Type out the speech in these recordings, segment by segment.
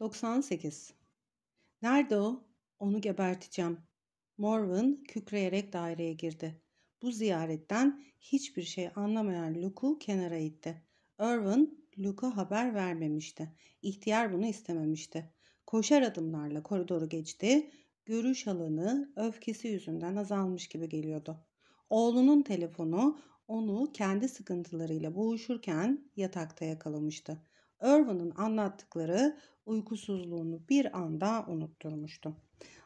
98. Nerede o? Onu geberteceğim. Morvan kükreyerek daireye girdi. Bu ziyaretten hiçbir şey anlamayan Luke'u kenara itti. Irwin, Luke'a haber vermemişti. İhtiyar bunu istememişti. Koşar adımlarla koridoru geçti. Görüş alanı öfkesi yüzünden azalmış gibi geliyordu. Oğlunun telefonu onu kendi sıkıntılarıyla boğuşurken yatakta yakalamıştı. Irwin'ın anlattıkları uykusuzluğunu bir anda unutturmuştu.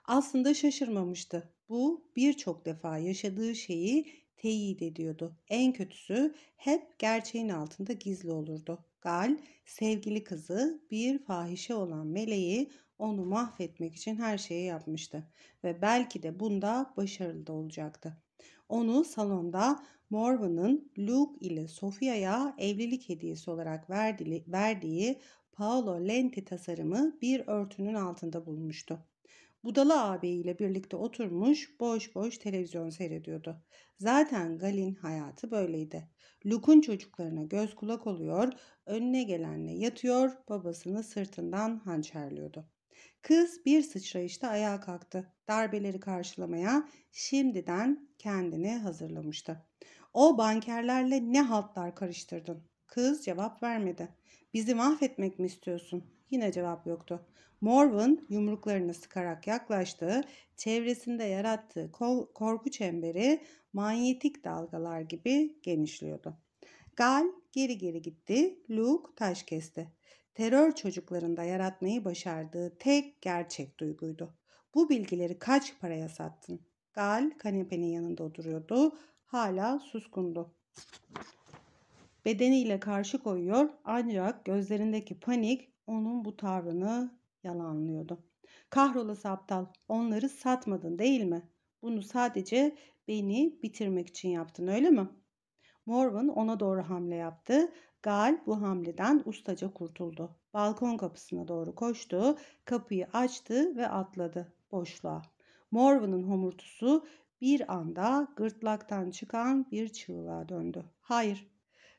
Aslında şaşırmamıştı. Bu birçok defa yaşadığı şeyi teyit ediyordu. En kötüsü hep gerçeğin altında gizli olurdu. Gal, sevgili kızı bir fahişe olan meleği onu mahvetmek için her şeyi yapmıştı ve belki de bunda başarılı da olacaktı. Onu salonda Morvan'ın Luke ile Sofia'ya evlilik hediyesi olarak verdiği, verdiği Paolo Lenti tasarımı bir örtünün altında bulmuştu. Budala ağabeyiyle birlikte oturmuş boş boş televizyon seyrediyordu. Zaten Gal'in hayatı böyleydi. Luke'un çocuklarına göz kulak oluyor, önüne gelenle yatıyor, babasını sırtından hançerliyordu. Kız bir sıçrayışta ayağa kalktı. Darbeleri karşılamaya şimdiden kendini hazırlamıştı. O bankerlerle ne haltlar karıştırdın? Kız cevap vermedi. Bizi mahvetmek mi istiyorsun? Yine cevap yoktu. Morvan yumruklarını sıkarak yaklaştı. Çevresinde yarattığı korku çemberi manyetik dalgalar gibi genişliyordu. Gal geri geri gitti. Luke taş kesti terör çocuklarında yaratmayı başardığı tek gerçek duyguydu. Bu bilgileri kaç paraya sattın? Gal kanepenin yanında oturuyordu. Hala suskundu. Bedeniyle karşı koyuyor ancak gözlerindeki panik onun bu tavrını yalanlıyordu. Kahrolası aptal onları satmadın değil mi? Bunu sadece beni bitirmek için yaptın öyle mi? Morvan ona doğru hamle yaptı Gal bu hamleden ustaca kurtuldu. Balkon kapısına doğru koştu, kapıyı açtı ve atladı boşluğa. Morvan'ın homurtusu bir anda gırtlaktan çıkan bir çığlığa döndü. Hayır.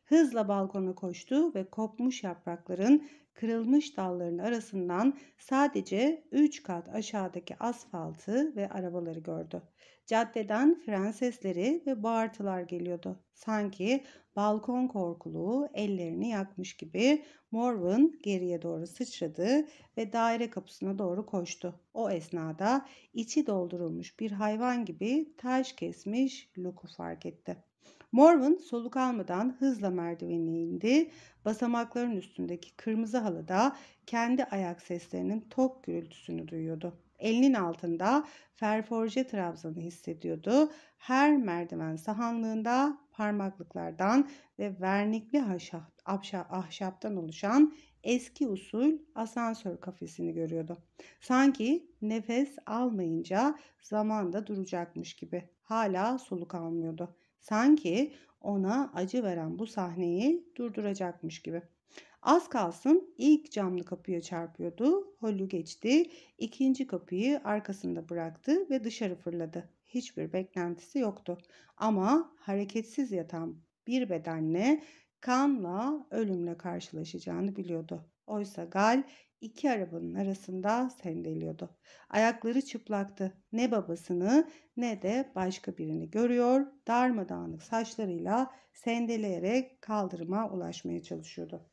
Hızla balkona koştu ve kopmuş yaprakların kırılmış dalların arasından sadece 3 kat aşağıdaki asfaltı ve arabaları gördü. Caddeden fren sesleri ve bağırtılar geliyordu. Sanki balkon korkuluğu ellerini yakmış gibi Morvan geriye doğru sıçradı ve daire kapısına doğru koştu. O esnada içi doldurulmuş bir hayvan gibi taş kesmiş Luke'u fark etti. Morvan soluk almadan hızla merdiveni indi. Basamakların üstündeki kırmızı halıda kendi ayak seslerinin tok gürültüsünü duyuyordu. 50'nin altında ferforje trabzanı hissediyordu. Her merdiven sahanlığında parmaklıklardan ve vernikli ahşap, ahşaptan oluşan eski usul asansör kafesini görüyordu. Sanki nefes almayınca zamanda duracakmış gibi. Hala soluk almıyordu. Sanki ona acı veren bu sahneyi durduracakmış gibi. Az kalsın ilk camlı kapıya çarpıyordu. Hollu geçti. ikinci kapıyı arkasında bıraktı ve dışarı fırladı. Hiçbir beklentisi yoktu. Ama hareketsiz yatan bir bedenle kanla ölümle karşılaşacağını biliyordu. Oysa Gal iki arabanın arasında sendeliyordu. Ayakları çıplaktı. Ne babasını ne de başka birini görüyor. Darmadağınık saçlarıyla sendeleyerek kaldırıma ulaşmaya çalışıyordu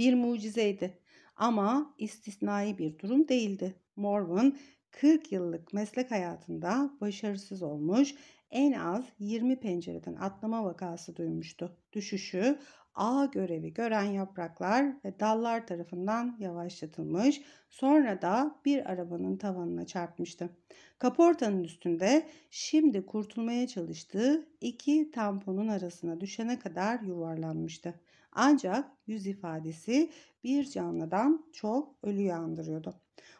bir mucizeydi ama istisnai bir durum değildi. Morvan 40 yıllık meslek hayatında başarısız olmuş, en az 20 pencereden atlama vakası duymuştu. Düşüşü A görevi gören yapraklar ve dallar tarafından yavaşlatılmış, sonra da bir arabanın tavanına çarpmıştı. Kaportanın üstünde şimdi kurtulmaya çalıştığı iki tamponun arasına düşene kadar yuvarlanmıştı. Ancak yüz ifadesi bir canlıdan çok ölüyü andırıyordu.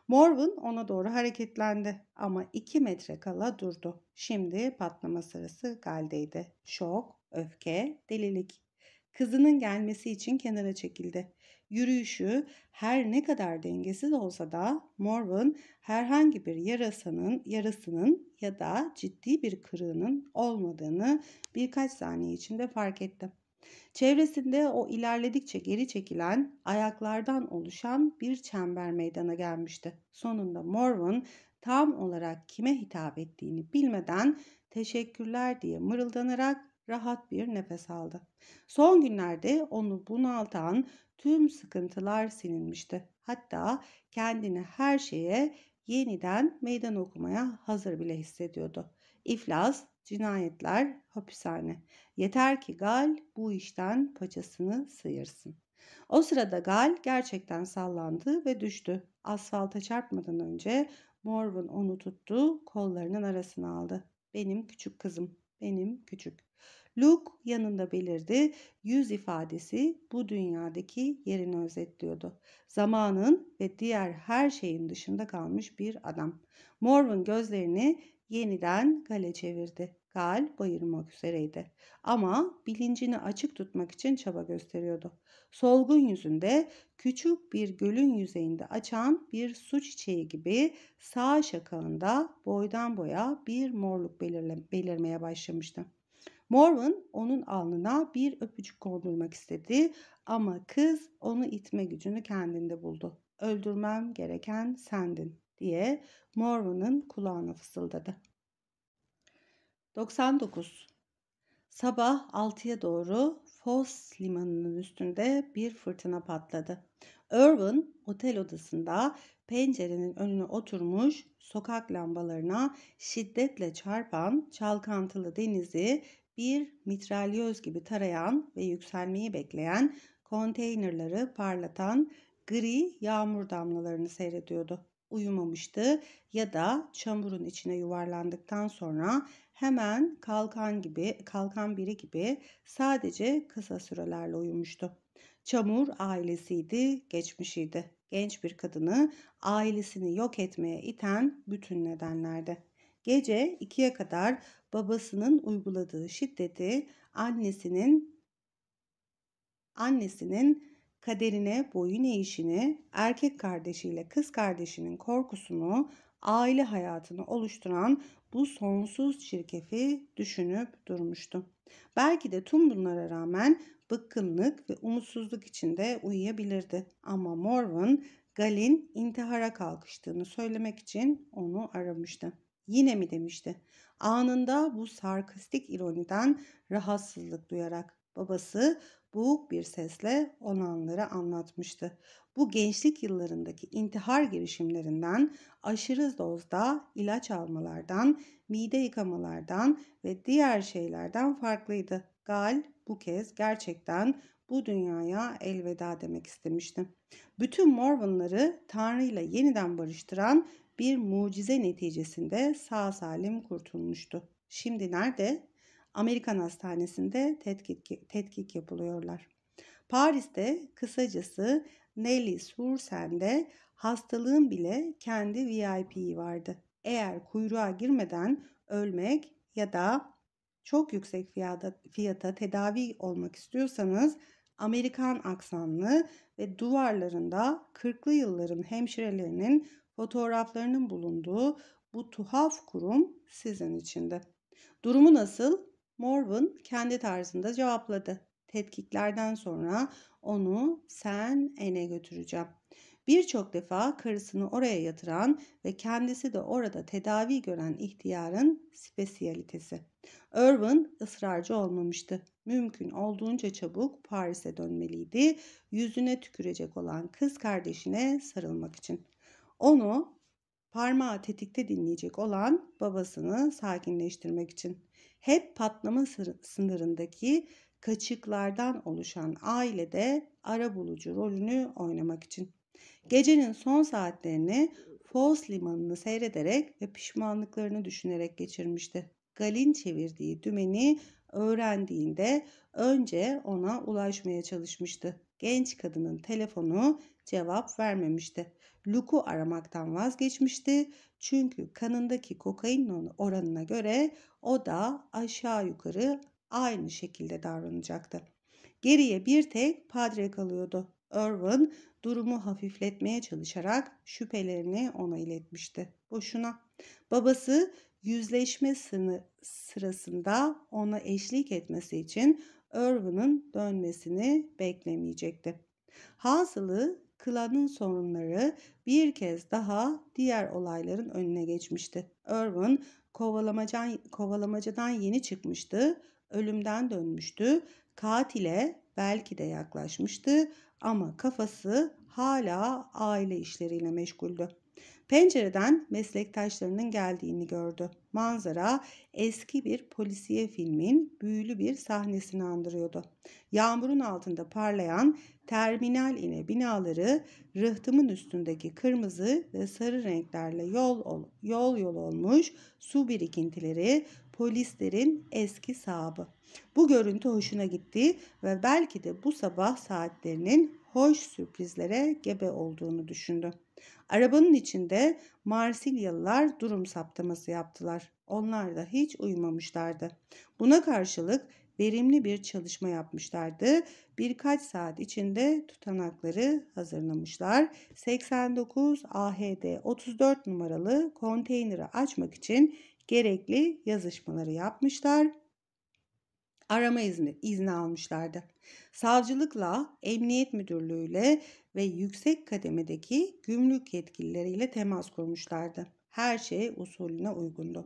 Morgan ona doğru hareketlendi ama 2 metre kala durdu. Şimdi patlama sırası Gal'deydi. Şok, öfke, delilik. Kızının gelmesi için kenara çekildi. Yürüyüşü her ne kadar dengesiz olsa da Morvan herhangi bir yarasanın, yarasının ya da ciddi bir kırığının olmadığını birkaç saniye içinde fark etti. Çevresinde o ilerledikçe geri çekilen ayaklardan oluşan bir çember meydana gelmişti. Sonunda Morvan tam olarak kime hitap ettiğini bilmeden teşekkürler diye mırıldanarak rahat bir nefes aldı. Son günlerde onu bunaltan tüm sıkıntılar silinmişti. Hatta kendini her şeye yeniden meydan okumaya hazır bile hissediyordu. İflas, cinayetler, hapishane. Yeter ki Gal bu işten paçasını sıyırsın. O sırada Gal gerçekten sallandı ve düştü. Asfalta çarpmadan önce Morvan onu tuttu, kollarının arasına aldı. Benim küçük kızım, benim küçük. Luke yanında belirdi. Yüz ifadesi bu dünyadaki yerini özetliyordu. Zamanın ve diğer her şeyin dışında kalmış bir adam. Morvan gözlerini yeniden gale çevirdi. Gal bayılmak üzereydi. Ama bilincini açık tutmak için çaba gösteriyordu. Solgun yüzünde küçük bir gölün yüzeyinde açan bir su çiçeği gibi sağ şakağında boydan boya bir morluk belirle, belirmeye başlamıştı. Morvan onun alnına bir öpücük kondurmak istedi ama kız onu itme gücünü kendinde buldu. Öldürmem gereken sendin diye Mormon'un kulağına fısıldadı. 99. Sabah 6'ya doğru Fos limanının üstünde bir fırtına patladı. Irwin otel odasında pencerenin önüne oturmuş sokak lambalarına şiddetle çarpan çalkantılı denizi bir mitralyoz gibi tarayan ve yükselmeyi bekleyen konteynerları parlatan gri yağmur damlalarını seyrediyordu uyumamıştı ya da çamurun içine yuvarlandıktan sonra hemen kalkan gibi kalkan biri gibi sadece kısa sürelerle uyumuştu. Çamur ailesiydi, geçmişiydi. Genç bir kadını ailesini yok etmeye iten bütün nedenlerdi. Gece ikiye kadar babasının uyguladığı şiddeti annesinin annesinin kaderine boyun eğişini, erkek kardeşiyle kız kardeşinin korkusunu, aile hayatını oluşturan bu sonsuz çirkefi düşünüp durmuştu. Belki de tüm bunlara rağmen bıkkınlık ve umutsuzluk içinde uyuyabilirdi. Ama Morven, Gal'in intihara kalkıştığını söylemek için onu aramıştı. Yine mi demişti. Anında bu sarkastik ironiden rahatsızlık duyarak Babası boğuk bir sesle olanları anlatmıştı. Bu gençlik yıllarındaki intihar girişimlerinden, aşırı dozda ilaç almalardan, mide yıkamalardan ve diğer şeylerden farklıydı. Gal bu kez gerçekten bu dünyaya elveda demek istemişti. Bütün Morven'ları Tanrı ile yeniden barıştıran bir mucize neticesinde sağ salim kurtulmuştu. Şimdi nerede? Amerikan hastanesinde tetkik, tetkik yapılıyorlar. Paris'te kısacası Nelly Sursen'de hastalığın bile kendi VIP'yi vardı. Eğer kuyruğa girmeden ölmek ya da çok yüksek fiyata, fiyata tedavi olmak istiyorsanız Amerikan aksanlı ve duvarlarında 40'lı yılların hemşirelerinin fotoğraflarının bulunduğu bu tuhaf kurum sizin içindi. Durumu nasıl? Morvan kendi tarzında cevapladı. Tetkiklerden sonra onu sen ene götüreceğim. Birçok defa karısını oraya yatıran ve kendisi de orada tedavi gören ihtiyarın spesiyalitesi. Irwin ısrarcı olmamıştı. Mümkün olduğunca çabuk Paris'e dönmeliydi. Yüzüne tükürecek olan kız kardeşine sarılmak için. Onu parmağı tetikte dinleyecek olan babasını sakinleştirmek için hep patlama sınırındaki kaçıklardan oluşan ailede ara bulucu rolünü oynamak için. Gecenin son saatlerini Fos limanını seyrederek ve pişmanlıklarını düşünerek geçirmişti. Galin çevirdiği dümeni öğrendiğinde önce ona ulaşmaya çalışmıştı. Genç kadının telefonu cevap vermemişti. Luke'u aramaktan vazgeçmişti çünkü kanındaki kokain oranına göre o da aşağı yukarı aynı şekilde davranacaktı. Geriye bir tek Padre kalıyordu. Irwin durumu hafifletmeye çalışarak şüphelerini ona iletmişti. Boşuna. Babası yüzleşme sırasında ona eşlik etmesi için Irwin'ın dönmesini beklemeyecekti. Hasılı Klanın sorunları bir kez daha diğer olayların önüne geçmişti. Irwin kovalamacan, kovalamacadan yeni çıkmıştı, ölümden dönmüştü, katile belki de yaklaşmıştı ama kafası hala aile işleriyle meşguldü. Pencereden meslektaşlarının geldiğini gördü. Manzara eski bir polisiye filmin büyülü bir sahnesini andırıyordu. Yağmurun altında parlayan terminal ile binaları rıhtımın üstündeki kırmızı ve sarı renklerle yol yol yol olmuş su birikintileri polislerin eski sahabı. Bu görüntü hoşuna gitti ve belki de bu sabah saatlerinin hoş sürprizlere gebe olduğunu düşündü. Arabanın içinde Marsilyalılar durum saptaması yaptılar. Onlar da hiç uyumamışlardı. Buna karşılık verimli bir çalışma yapmışlardı. Birkaç saat içinde tutanakları hazırlamışlar. 89 AHD 34 numaralı konteyneri açmak için gerekli yazışmaları yapmışlar. Arama izni, izni almışlardı. Savcılıkla, emniyet müdürlüğüyle ve yüksek kademedeki gümrük yetkilileriyle temas kurmuşlardı her şey usulüne uygundu.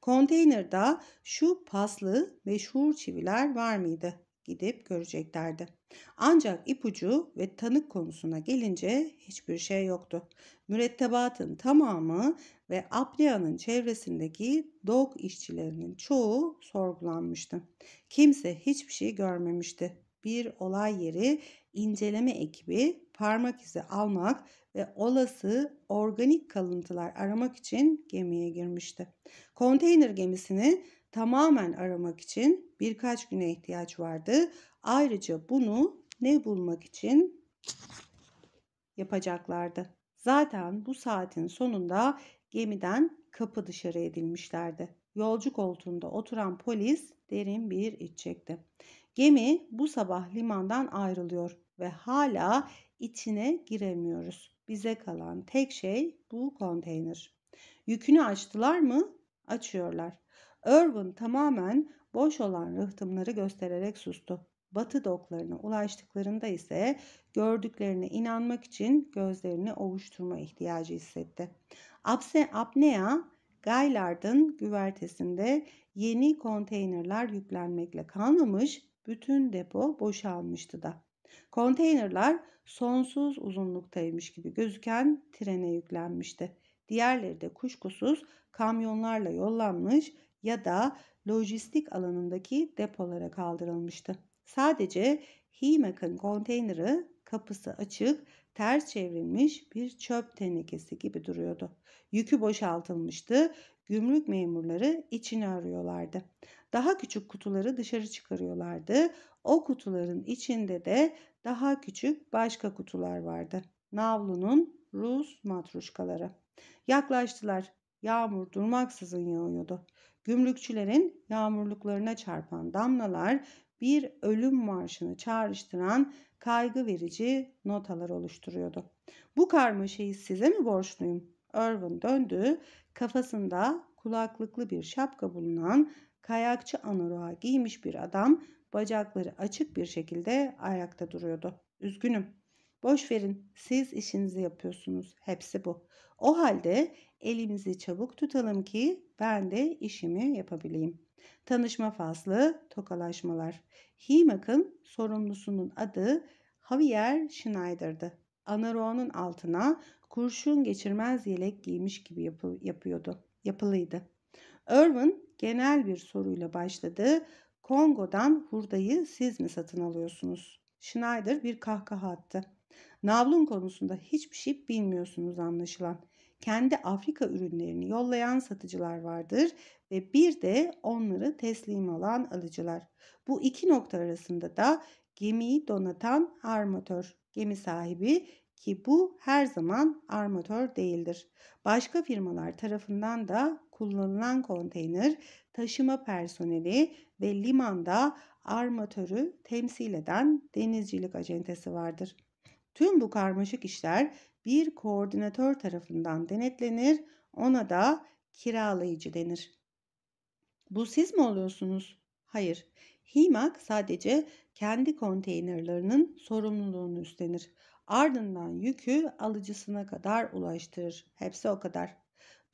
Konteynerda şu paslı meşhur çiviler var mıydı? Gidip göreceklerdi. Ancak ipucu ve tanık konusuna gelince hiçbir şey yoktu. Mürettebatın tamamı ve Apria'nın çevresindeki dog işçilerinin çoğu sorgulanmıştı. Kimse hiçbir şey görmemişti bir olay yeri inceleme ekibi parmak izi almak ve olası organik kalıntılar aramak için gemiye girmişti. Konteyner gemisini tamamen aramak için birkaç güne ihtiyaç vardı. Ayrıca bunu ne bulmak için yapacaklardı. Zaten bu saatin sonunda gemiden kapı dışarı edilmişlerdi. Yolcu koltuğunda oturan polis derin bir iç çekti. Gemi bu sabah limandan ayrılıyor ve hala içine giremiyoruz. Bize kalan tek şey bu konteyner. Yükünü açtılar mı? Açıyorlar. Irwin tamamen boş olan rıhtımları göstererek sustu. Batı doklarına ulaştıklarında ise gördüklerine inanmak için gözlerini ovuşturma ihtiyacı hissetti. Apse apnea Gaylard'ın güvertesinde yeni konteynerler yüklenmekle kalmamış, bütün depo boşalmıştı da. Konteynerlar sonsuz uzunluktaymış gibi gözüken trene yüklenmişti. Diğerleri de kuşkusuz kamyonlarla yollanmış ya da lojistik alanındaki depolara kaldırılmıştı. Sadece Himek'in konteyneri kapısı açık, ters çevrilmiş bir çöp tenekesi gibi duruyordu. Yükü boşaltılmıştı, gümrük memurları içini arıyorlardı daha küçük kutuları dışarı çıkarıyorlardı. O kutuların içinde de daha küçük başka kutular vardı. Navlu'nun Rus matruşkaları. Yaklaştılar. Yağmur durmaksızın yağıyordu. Gümrükçülerin yağmurluklarına çarpan damlalar bir ölüm marşını çağrıştıran kaygı verici notalar oluşturuyordu. Bu karmaşayı size mi borçluyum? Irvin döndü, kafasında kulaklıklı bir şapka bulunan Kayakçı anorağı giymiş bir adam bacakları açık bir şekilde ayakta duruyordu. Üzgünüm. Boş verin. Siz işinizi yapıyorsunuz. Hepsi bu. O halde elimizi çabuk tutalım ki ben de işimi yapabileyim. Tanışma faslı, tokalaşmalar. Himak'ın sorumlusunun adı Javier Schneider'dı. Anaroğanın altına kurşun geçirmez yelek giymiş gibi yapı, yapıyordu, yapılıydı. Irwin genel bir soruyla başladı. Kongo'dan hurdayı siz mi satın alıyorsunuz? Schneider bir kahkaha attı. Navlun konusunda hiçbir şey bilmiyorsunuz anlaşılan. Kendi Afrika ürünlerini yollayan satıcılar vardır ve bir de onları teslim alan alıcılar. Bu iki nokta arasında da gemiyi donatan armatör, gemi sahibi ki bu her zaman armatör değildir. Başka firmalar tarafından da kullanılan konteyner, taşıma personeli ve limanda armatörü temsil eden denizcilik acentesi vardır. Tüm bu karmaşık işler bir koordinatör tarafından denetlenir, ona da kiralayıcı denir. Bu siz mi oluyorsunuz? Hayır. HIMAK sadece kendi konteynerlarının sorumluluğunu üstlenir. Ardından yükü alıcısına kadar ulaştırır. Hepsi o kadar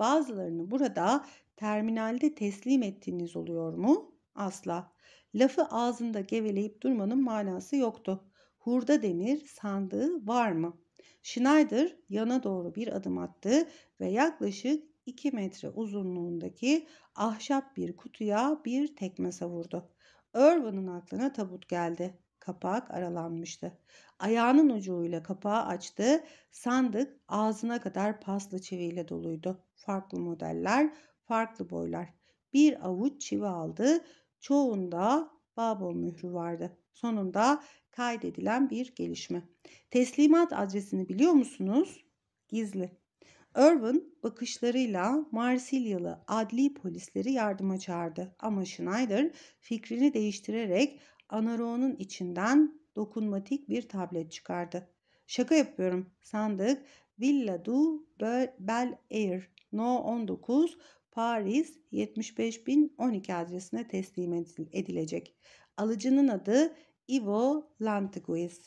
bazılarını burada terminalde teslim ettiğiniz oluyor mu? Asla. Lafı ağzında geveleyip durmanın manası yoktu. Hurda demir sandığı var mı? Schneider yana doğru bir adım attı ve yaklaşık 2 metre uzunluğundaki ahşap bir kutuya bir tekme savurdu. Irwin'ın aklına tabut geldi. Kapak aralanmıştı. Ayağının ucuyla kapağı açtı. Sandık ağzına kadar paslı çiviyle doluydu. Farklı modeller, farklı boylar. Bir avuç çivi aldı. Çoğunda Babo mührü vardı. Sonunda kaydedilen bir gelişme. Teslimat adresini biliyor musunuz? Gizli. Irwin bakışlarıyla Marsilyalı adli polisleri yardıma çağırdı ama Schneider fikrini değiştirerek anaroğunun içinden dokunmatik bir tablet çıkardı. Şaka yapıyorum sandık Villa du Bel Air No 19 Paris 75012 adresine teslim edilecek. Alıcının adı Ivo Lantiguis.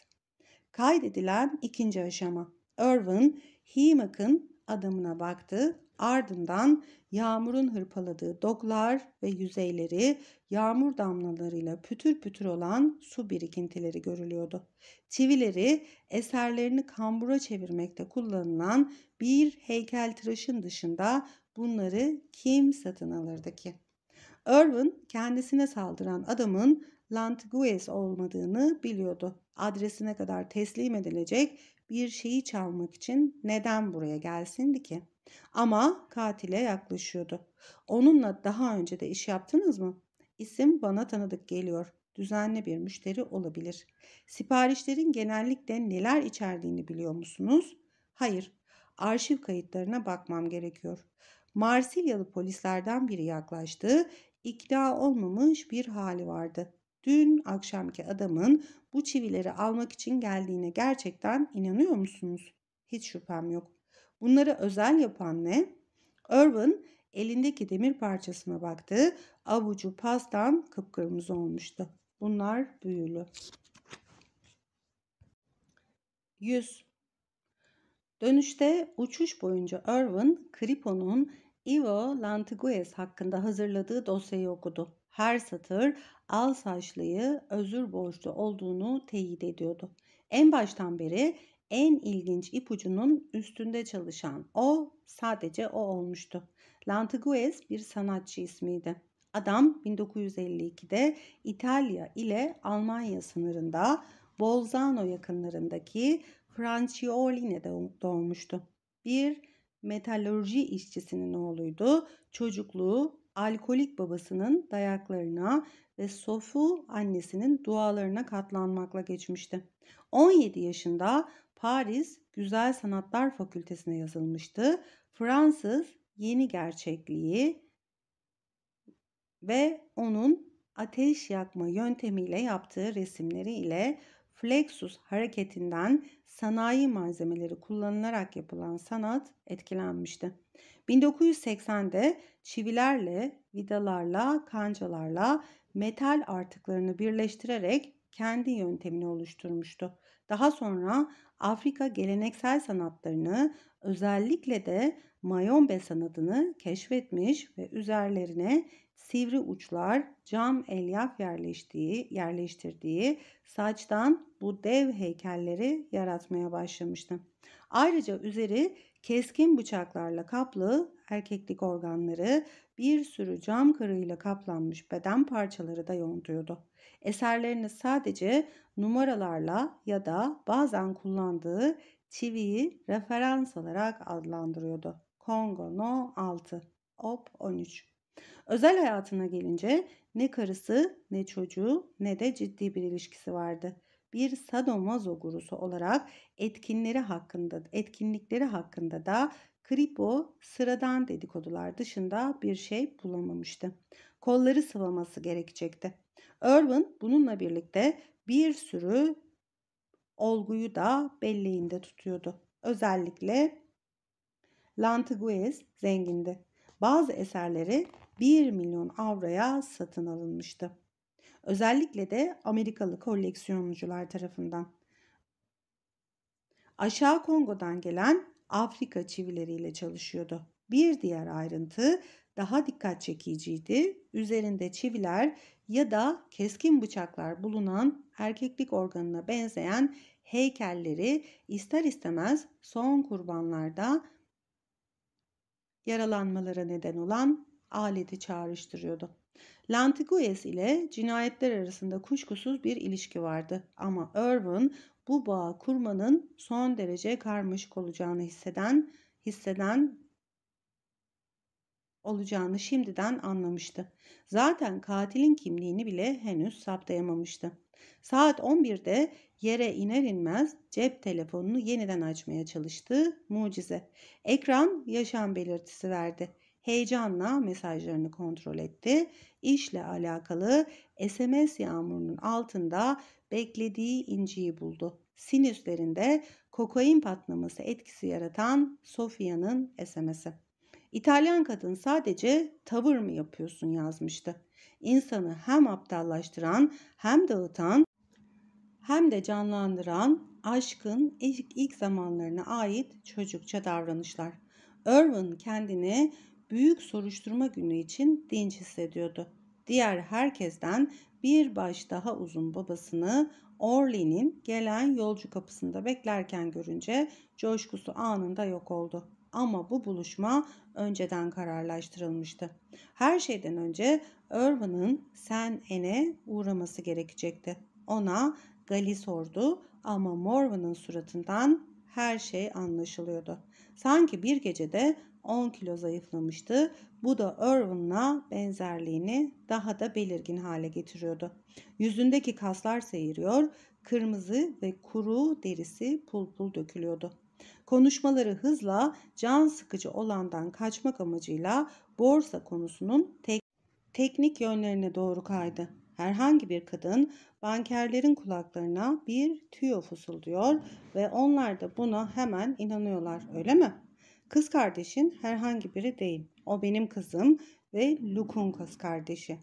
Kaydedilen ikinci aşama. Irvin Himak'ın adamına baktı Ardından yağmurun hırpaladığı doklar ve yüzeyleri yağmur damlalarıyla pütür pütür olan su birikintileri görülüyordu. Çivileri eserlerini kambura çevirmekte kullanılan bir heykel heykeltıraşın dışında bunları kim satın alırdı ki? Irwin kendisine saldıran adamın Lantigues olmadığını biliyordu. Adresine kadar teslim edilecek bir şeyi çalmak için neden buraya gelsin ki? Ama katile yaklaşıyordu. Onunla daha önce de iş yaptınız mı? İsim bana tanıdık geliyor. Düzenli bir müşteri olabilir. Siparişlerin genellikle neler içerdiğini biliyor musunuz? Hayır. Arşiv kayıtlarına bakmam gerekiyor. Marsilyalı polislerden biri yaklaştı. İkna olmamış bir hali vardı. Dün akşamki adamın bu çivileri almak için geldiğine gerçekten inanıyor musunuz? Hiç şüphem yok. Bunları özel yapan ne? Irwin elindeki demir parçasına baktı. Avucu pastan kıpkırmızı olmuştu. Bunlar büyülü. 100. Dönüşte uçuş boyunca Irwin, Kripo'nun Ivo Lantigues hakkında hazırladığı dosyayı okudu. Her satır al saçlıyı özür borçlu olduğunu teyit ediyordu. En baştan beri en ilginç ipucunun üstünde çalışan o sadece o olmuştu. Lantigues bir sanatçı ismiydi. Adam 1952'de İtalya ile Almanya sınırında Bolzano yakınlarındaki Francioline doğmuştu. Bir metalurji işçisinin oğluydu. Çocukluğu alkolik babasının dayaklarına ve sofu annesinin dualarına katlanmakla geçmişti. 17 yaşında Paris Güzel Sanatlar Fakültesine yazılmıştı. Fransız yeni gerçekliği ve onun ateş yakma yöntemiyle yaptığı resimleri ile Flexus hareketinden sanayi malzemeleri kullanılarak yapılan sanat etkilenmişti. 1980'de çivilerle, vidalarla, kancalarla metal artıklarını birleştirerek kendi yöntemini oluşturmuştu. Daha sonra Afrika geleneksel sanatlarını özellikle de mayombe sanatını keşfetmiş ve üzerlerine sivri uçlar, cam elyaf yerleştiği, yerleştirdiği saçtan bu dev heykelleri yaratmaya başlamıştı. Ayrıca üzeri keskin bıçaklarla kaplı erkeklik organları, bir sürü cam kırığıyla kaplanmış beden parçaları da yontuyordu. Eserlerini sadece numaralarla ya da bazen kullandığı çiviyi referans alarak adlandırıyordu. Kongo No 6, Op 13. Özel hayatına gelince ne karısı ne çocuğu ne de ciddi bir ilişkisi vardı. Bir sadomazo gurusu olarak etkinleri hakkında, etkinlikleri hakkında da Kripo sıradan dedikodular dışında bir şey bulamamıştı. Kolları sıvaması gerekecekti. Irwin bununla birlikte bir sürü olguyu da belleğinde tutuyordu. Özellikle Lantigues zengindi. Bazı eserleri 1 milyon avroya satın alınmıştı. Özellikle de Amerikalı koleksiyoncular tarafından. Aşağı Kongo'dan gelen Afrika çivileriyle çalışıyordu. Bir diğer ayrıntı daha dikkat çekiciydi. Üzerinde çiviler ya da keskin bıçaklar bulunan erkeklik organına benzeyen heykelleri ister istemez son kurbanlarda yaralanmalara neden olan aleti çağrıştırıyordu. Lantigues ile cinayetler arasında kuşkusuz bir ilişki vardı ama Irwin bu bağ kurmanın son derece karmaşık olacağını hisseden hisseden olacağını şimdiden anlamıştı. Zaten katilin kimliğini bile henüz saptayamamıştı. Saat 11'de yere iner inmez cep telefonunu yeniden açmaya çalıştı. Mucize. Ekran yaşam belirtisi verdi. Heyecanla mesajlarını kontrol etti. İşle alakalı SMS yağmurunun altında beklediği inciyi buldu. Sinüslerinde kokain patlaması etkisi yaratan Sofia'nın SMS'i. İtalyan kadın sadece tavır mı yapıyorsun yazmıştı. İnsanı hem aptallaştıran hem dağıtan hem de canlandıran aşkın ilk, ilk zamanlarına ait çocukça davranışlar. Irwin kendini büyük soruşturma günü için dinç hissediyordu. Diğer herkesten bir baş daha uzun babasını Orly'nin gelen yolcu kapısında beklerken görünce coşkusu anında yok oldu ama bu buluşma önceden kararlaştırılmıştı. Her şeyden önce Irvin'ın Sen Ene uğraması gerekecekti. Ona Gali sordu ama Morvan'ın suratından her şey anlaşılıyordu. Sanki bir gecede 10 kilo zayıflamıştı. Bu da Irvin'la benzerliğini daha da belirgin hale getiriyordu. Yüzündeki kaslar seyiriyor, kırmızı ve kuru derisi pul pul dökülüyordu konuşmaları hızla can sıkıcı olandan kaçmak amacıyla borsa konusunun tek, teknik yönlerine doğru kaydı. Herhangi bir kadın bankerlerin kulaklarına bir tüyo fısıldıyor ve onlar da buna hemen inanıyorlar öyle mi? Kız kardeşin herhangi biri değil. O benim kızım ve Luke'un kız kardeşi.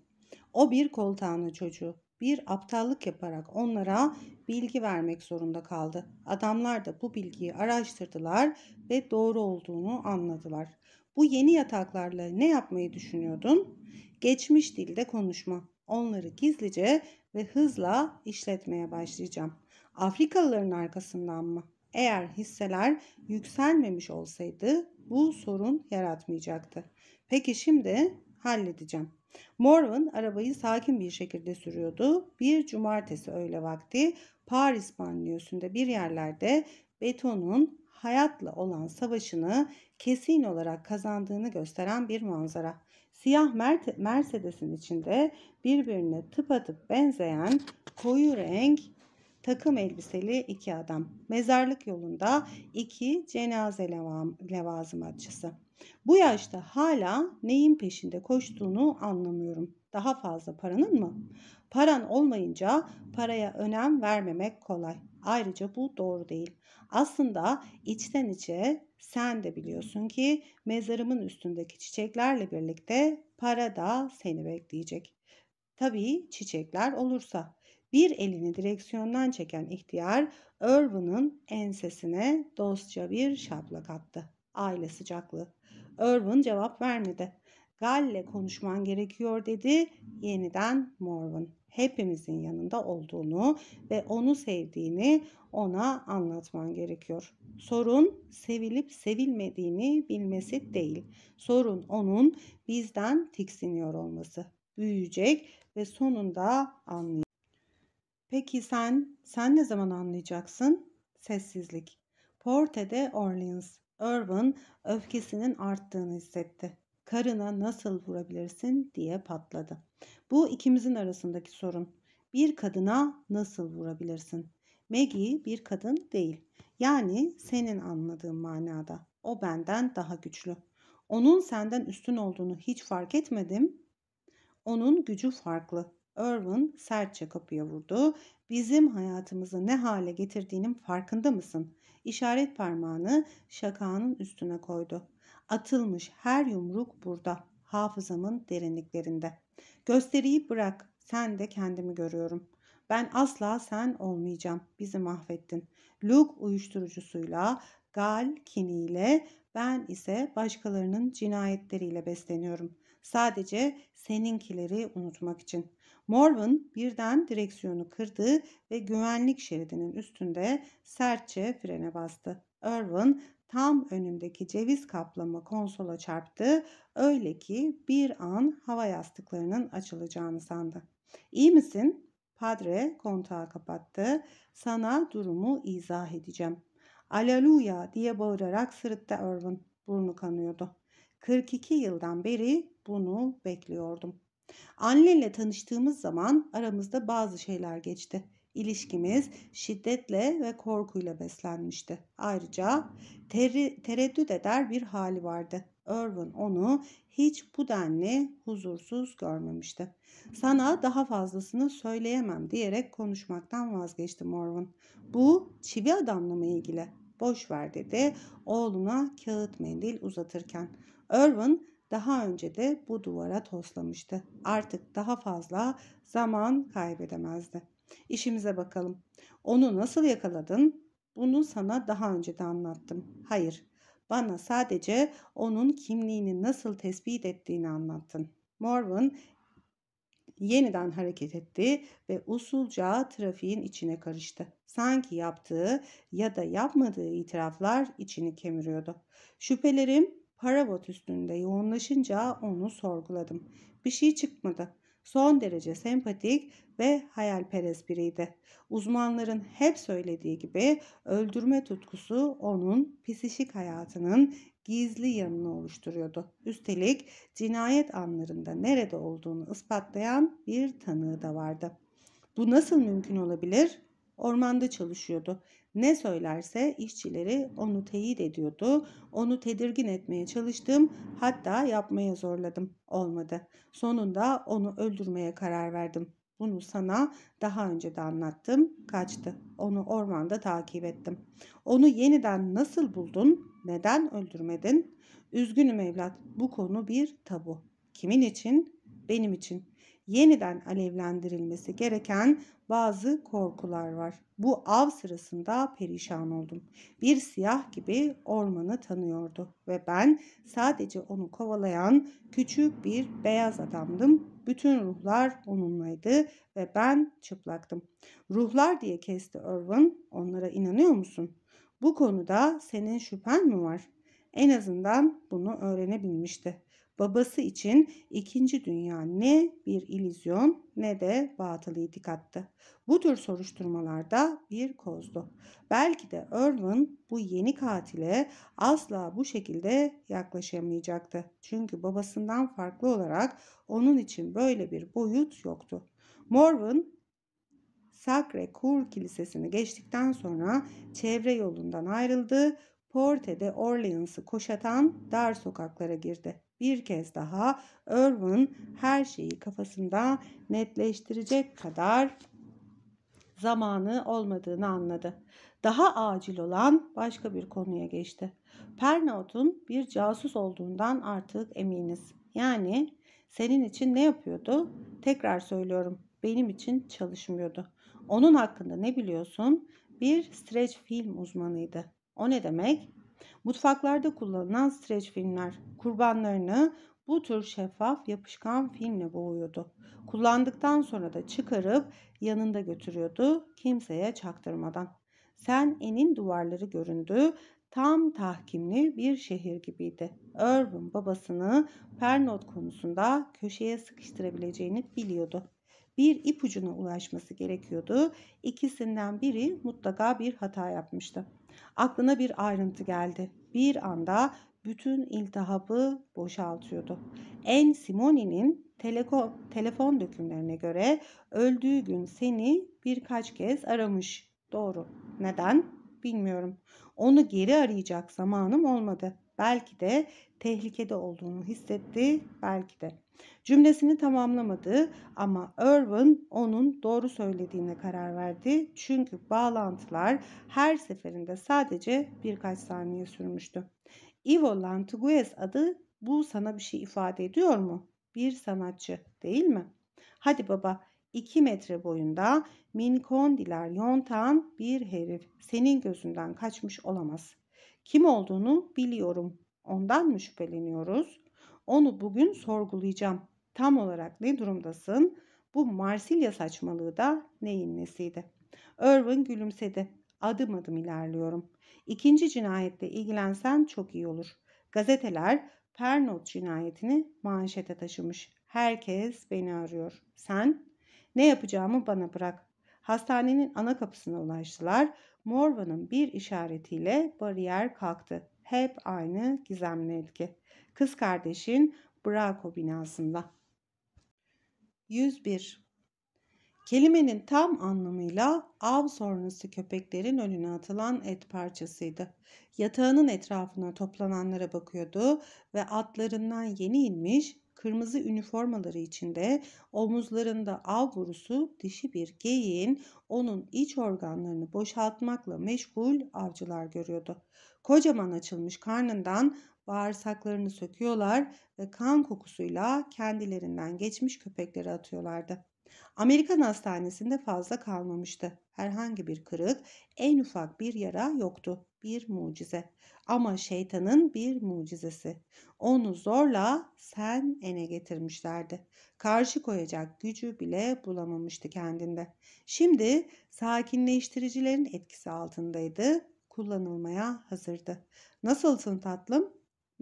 O bir koltağını çocuğu. Bir aptallık yaparak onlara bilgi vermek zorunda kaldı. Adamlar da bu bilgiyi araştırdılar ve doğru olduğunu anladılar. Bu yeni yataklarla ne yapmayı düşünüyordun? Geçmiş dilde konuşma. Onları gizlice ve hızla işletmeye başlayacağım. Afrikalıların arkasından mı? Eğer hisseler yükselmemiş olsaydı bu sorun yaratmayacaktı. Peki şimdi halledeceğim. Morvan arabayı sakin bir şekilde sürüyordu. Bir cumartesi öğle vakti Paris banliyösünde bir yerlerde betonun hayatla olan savaşını kesin olarak kazandığını gösteren bir manzara. Siyah Mercedes'in içinde birbirine tıpatıp benzeyen koyu renk takım elbiseli iki adam. Mezarlık yolunda iki cenaze levazımatçısı. Bu yaşta hala neyin peşinde koştuğunu anlamıyorum. Daha fazla paranın mı? Paran olmayınca paraya önem vermemek kolay. Ayrıca bu doğru değil. Aslında içten içe sen de biliyorsun ki mezarımın üstündeki çiçeklerle birlikte para da seni bekleyecek. Tabii çiçekler olursa. Bir elini direksiyondan çeken ihtiyar Irvin'ın ensesine dostça bir şaplak attı. Aile sıcaklığı. Irwin cevap vermedi. Galle konuşman gerekiyor dedi. Yeniden Morven hepimizin yanında olduğunu ve onu sevdiğini ona anlatman gerekiyor. Sorun sevilip sevilmediğini bilmesi değil. Sorun onun bizden tiksiniyor olması. Büyüyecek ve sonunda anlayacak. Peki sen, sen ne zaman anlayacaksın? Sessizlik. Porte de Orleans. Irwin öfkesinin arttığını hissetti. Karına nasıl vurabilirsin diye patladı. Bu ikimizin arasındaki sorun. Bir kadına nasıl vurabilirsin? Maggie bir kadın değil. Yani senin anladığın manada. O benden daha güçlü. Onun senden üstün olduğunu hiç fark etmedim. Onun gücü farklı. Irwin sertçe kapıya vurdu bizim hayatımızı ne hale getirdiğinin farkında mısın? İşaret parmağını şakağının üstüne koydu. Atılmış her yumruk burada, hafızamın derinliklerinde. Gösteriyi bırak, sen de kendimi görüyorum. Ben asla sen olmayacağım, bizi mahvettin. Luke uyuşturucusuyla, Gal kiniyle, ben ise başkalarının cinayetleriyle besleniyorum. Sadece seninkileri unutmak için. Morvan birden direksiyonu kırdı ve güvenlik şeridinin üstünde sertçe frene bastı. Irwin tam önündeki ceviz kaplama konsola çarptı. Öyle ki bir an hava yastıklarının açılacağını sandı. İyi misin? Padre kontağı kapattı. Sana durumu izah edeceğim. Aleluya diye bağırarak sırıttı Irwin. Burnu kanıyordu. 42 yıldan beri bunu bekliyordum. Annenle tanıştığımız zaman aramızda bazı şeyler geçti. İlişkimiz şiddetle ve korkuyla beslenmişti. Ayrıca ter- tereddüt eder bir hali vardı. Irwin onu hiç bu denli huzursuz görmemişti. Sana daha fazlasını söyleyemem diyerek konuşmaktan vazgeçti Morvan. Bu çivi adamla mı ilgili? Boş ver dedi oğluna kağıt mendil uzatırken. Irwin daha önce de bu duvara toslamıştı. Artık daha fazla zaman kaybedemezdi. İşimize bakalım. Onu nasıl yakaladın? Bunu sana daha önce de anlattım. Hayır, bana sadece onun kimliğini nasıl tespit ettiğini anlattın. Morvan yeniden hareket etti ve usulca trafiğin içine karıştı. Sanki yaptığı ya da yapmadığı itiraflar içini kemiriyordu. Şüphelerim Haravat üstünde yoğunlaşınca onu sorguladım. Bir şey çıkmadı. Son derece sempatik ve hayalperest biriydi. Uzmanların hep söylediği gibi öldürme tutkusu onun psişik hayatının gizli yanını oluşturuyordu. Üstelik cinayet anlarında nerede olduğunu ispatlayan bir tanığı da vardı. Bu nasıl mümkün olabilir? Ormanda çalışıyordu. Ne söylerse işçileri onu teyit ediyordu. Onu tedirgin etmeye çalıştım. Hatta yapmaya zorladım. Olmadı. Sonunda onu öldürmeye karar verdim. Bunu sana daha önce de anlattım. Kaçtı. Onu ormanda takip ettim. Onu yeniden nasıl buldun? Neden öldürmedin? Üzgünüm evlat. Bu konu bir tabu. Kimin için? Benim için yeniden alevlendirilmesi gereken bazı korkular var. Bu av sırasında perişan oldum. Bir siyah gibi ormanı tanıyordu ve ben sadece onu kovalayan küçük bir beyaz adamdım. Bütün ruhlar onunlaydı ve ben çıplaktım. Ruhlar diye kesti Irwin. Onlara inanıyor musun? Bu konuda senin şüphen mi var? En azından bunu öğrenebilmişti babası için ikinci dünya ne bir ilizyon ne de batıl itikattı. Bu tür soruşturmalarda bir kozdu. Belki de Irwin bu yeni katile asla bu şekilde yaklaşamayacaktı. Çünkü babasından farklı olarak onun için böyle bir boyut yoktu. Morvan Sacre Coeur Kilisesi'ni geçtikten sonra çevre yolundan ayrıldı. Porte de Orleans'ı koşatan dar sokaklara girdi bir kez daha Irwin her şeyi kafasında netleştirecek kadar zamanı olmadığını anladı. Daha acil olan başka bir konuya geçti. Pernod'un bir casus olduğundan artık eminiz. Yani senin için ne yapıyordu? Tekrar söylüyorum. Benim için çalışmıyordu. Onun hakkında ne biliyorsun? Bir streç film uzmanıydı. O ne demek? Mutfaklarda kullanılan streç filmler kurbanlarını bu tür şeffaf yapışkan filmle boğuyordu. Kullandıktan sonra da çıkarıp yanında götürüyordu kimseye çaktırmadan. Sen enin duvarları göründü, tam tahkimli bir şehir gibiydi. Irvin babasını Pernod konusunda köşeye sıkıştırabileceğini biliyordu. Bir ipucuna ulaşması gerekiyordu. İkisinden biri mutlaka bir hata yapmıştı. Aklına bir ayrıntı geldi. Bir anda bütün iltihabı boşaltıyordu. En Simoni'nin teleko, telefon dökümlerine göre öldüğü gün seni birkaç kez aramış. Doğru. Neden? Bilmiyorum. Onu geri arayacak zamanım olmadı. Belki de tehlikede olduğunu hissetti, belki de. Cümlesini tamamlamadı ama Irwin onun doğru söylediğine karar verdi. Çünkü bağlantılar her seferinde sadece birkaç saniye sürmüştü. Ivo Lantigues adı bu sana bir şey ifade ediyor mu? Bir sanatçı değil mi? Hadi baba 2 metre boyunda minkondiler yontan bir herif senin gözünden kaçmış olamaz. Kim olduğunu biliyorum. Ondan mı şüpheleniyoruz? Onu bugün sorgulayacağım. Tam olarak ne durumdasın? Bu Marsilya saçmalığı da neyin nesiydi? Irwin gülümsedi. Adım adım ilerliyorum. İkinci cinayette ilgilensen çok iyi olur. Gazeteler Pernod cinayetini manşete taşımış. Herkes beni arıyor. Sen? Ne yapacağımı bana bırak. Hastanenin ana kapısına ulaştılar. Morvan'ın bir işaretiyle bariyer kalktı. Hep aynı gizemli etki. Kız kardeşin Braco binasında. 101. Kelimenin tam anlamıyla av sonrası köpeklerin önüne atılan et parçasıydı. Yatağının etrafına toplananlara bakıyordu ve atlarından yeni inmiş kırmızı üniformaları içinde omuzlarında av vurusu dişi bir geyiğin onun iç organlarını boşaltmakla meşgul avcılar görüyordu. Kocaman açılmış karnından bağırsaklarını söküyorlar ve kan kokusuyla kendilerinden geçmiş köpekleri atıyorlardı. Amerikan hastanesinde fazla kalmamıştı. Herhangi bir kırık, en ufak bir yara yoktu. Bir mucize. Ama şeytanın bir mucizesi. Onu zorla sen ene getirmişlerdi. Karşı koyacak gücü bile bulamamıştı kendinde. Şimdi sakinleştiricilerin etkisi altındaydı. Kullanılmaya hazırdı. Nasılsın tatlım?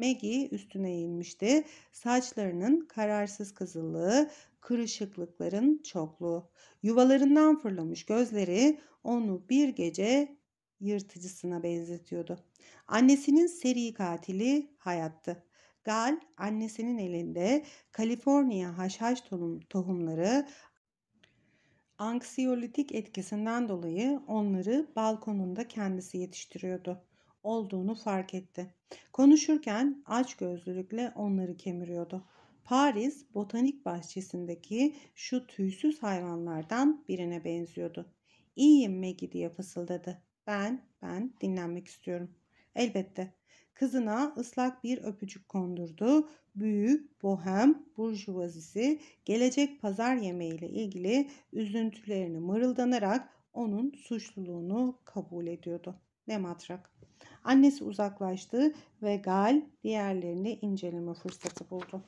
Maggie üstüne eğilmişti. Saçlarının kararsız kızıllığı, kırışıklıkların çokluğu. Yuvalarından fırlamış gözleri onu bir gece yırtıcısına benzetiyordu. Annesinin seri katili hayattı. Gal annesinin elinde Kaliforniya haşhaş tohumları anksiyolitik etkisinden dolayı onları balkonunda kendisi yetiştiriyordu olduğunu fark etti. Konuşurken aç gözlülükle onları kemiriyordu. Paris botanik bahçesindeki şu tüysüz hayvanlardan birine benziyordu. İyiyim Maggie diye fısıldadı. Ben, ben dinlenmek istiyorum. Elbette. Kızına ıslak bir öpücük kondurdu. Büyük bohem burjuvazisi gelecek pazar yemeğiyle ilgili üzüntülerini mırıldanarak onun suçluluğunu kabul ediyordu. Ne matrak. Annesi uzaklaştı ve Gal diğerlerini inceleme fırsatı buldu.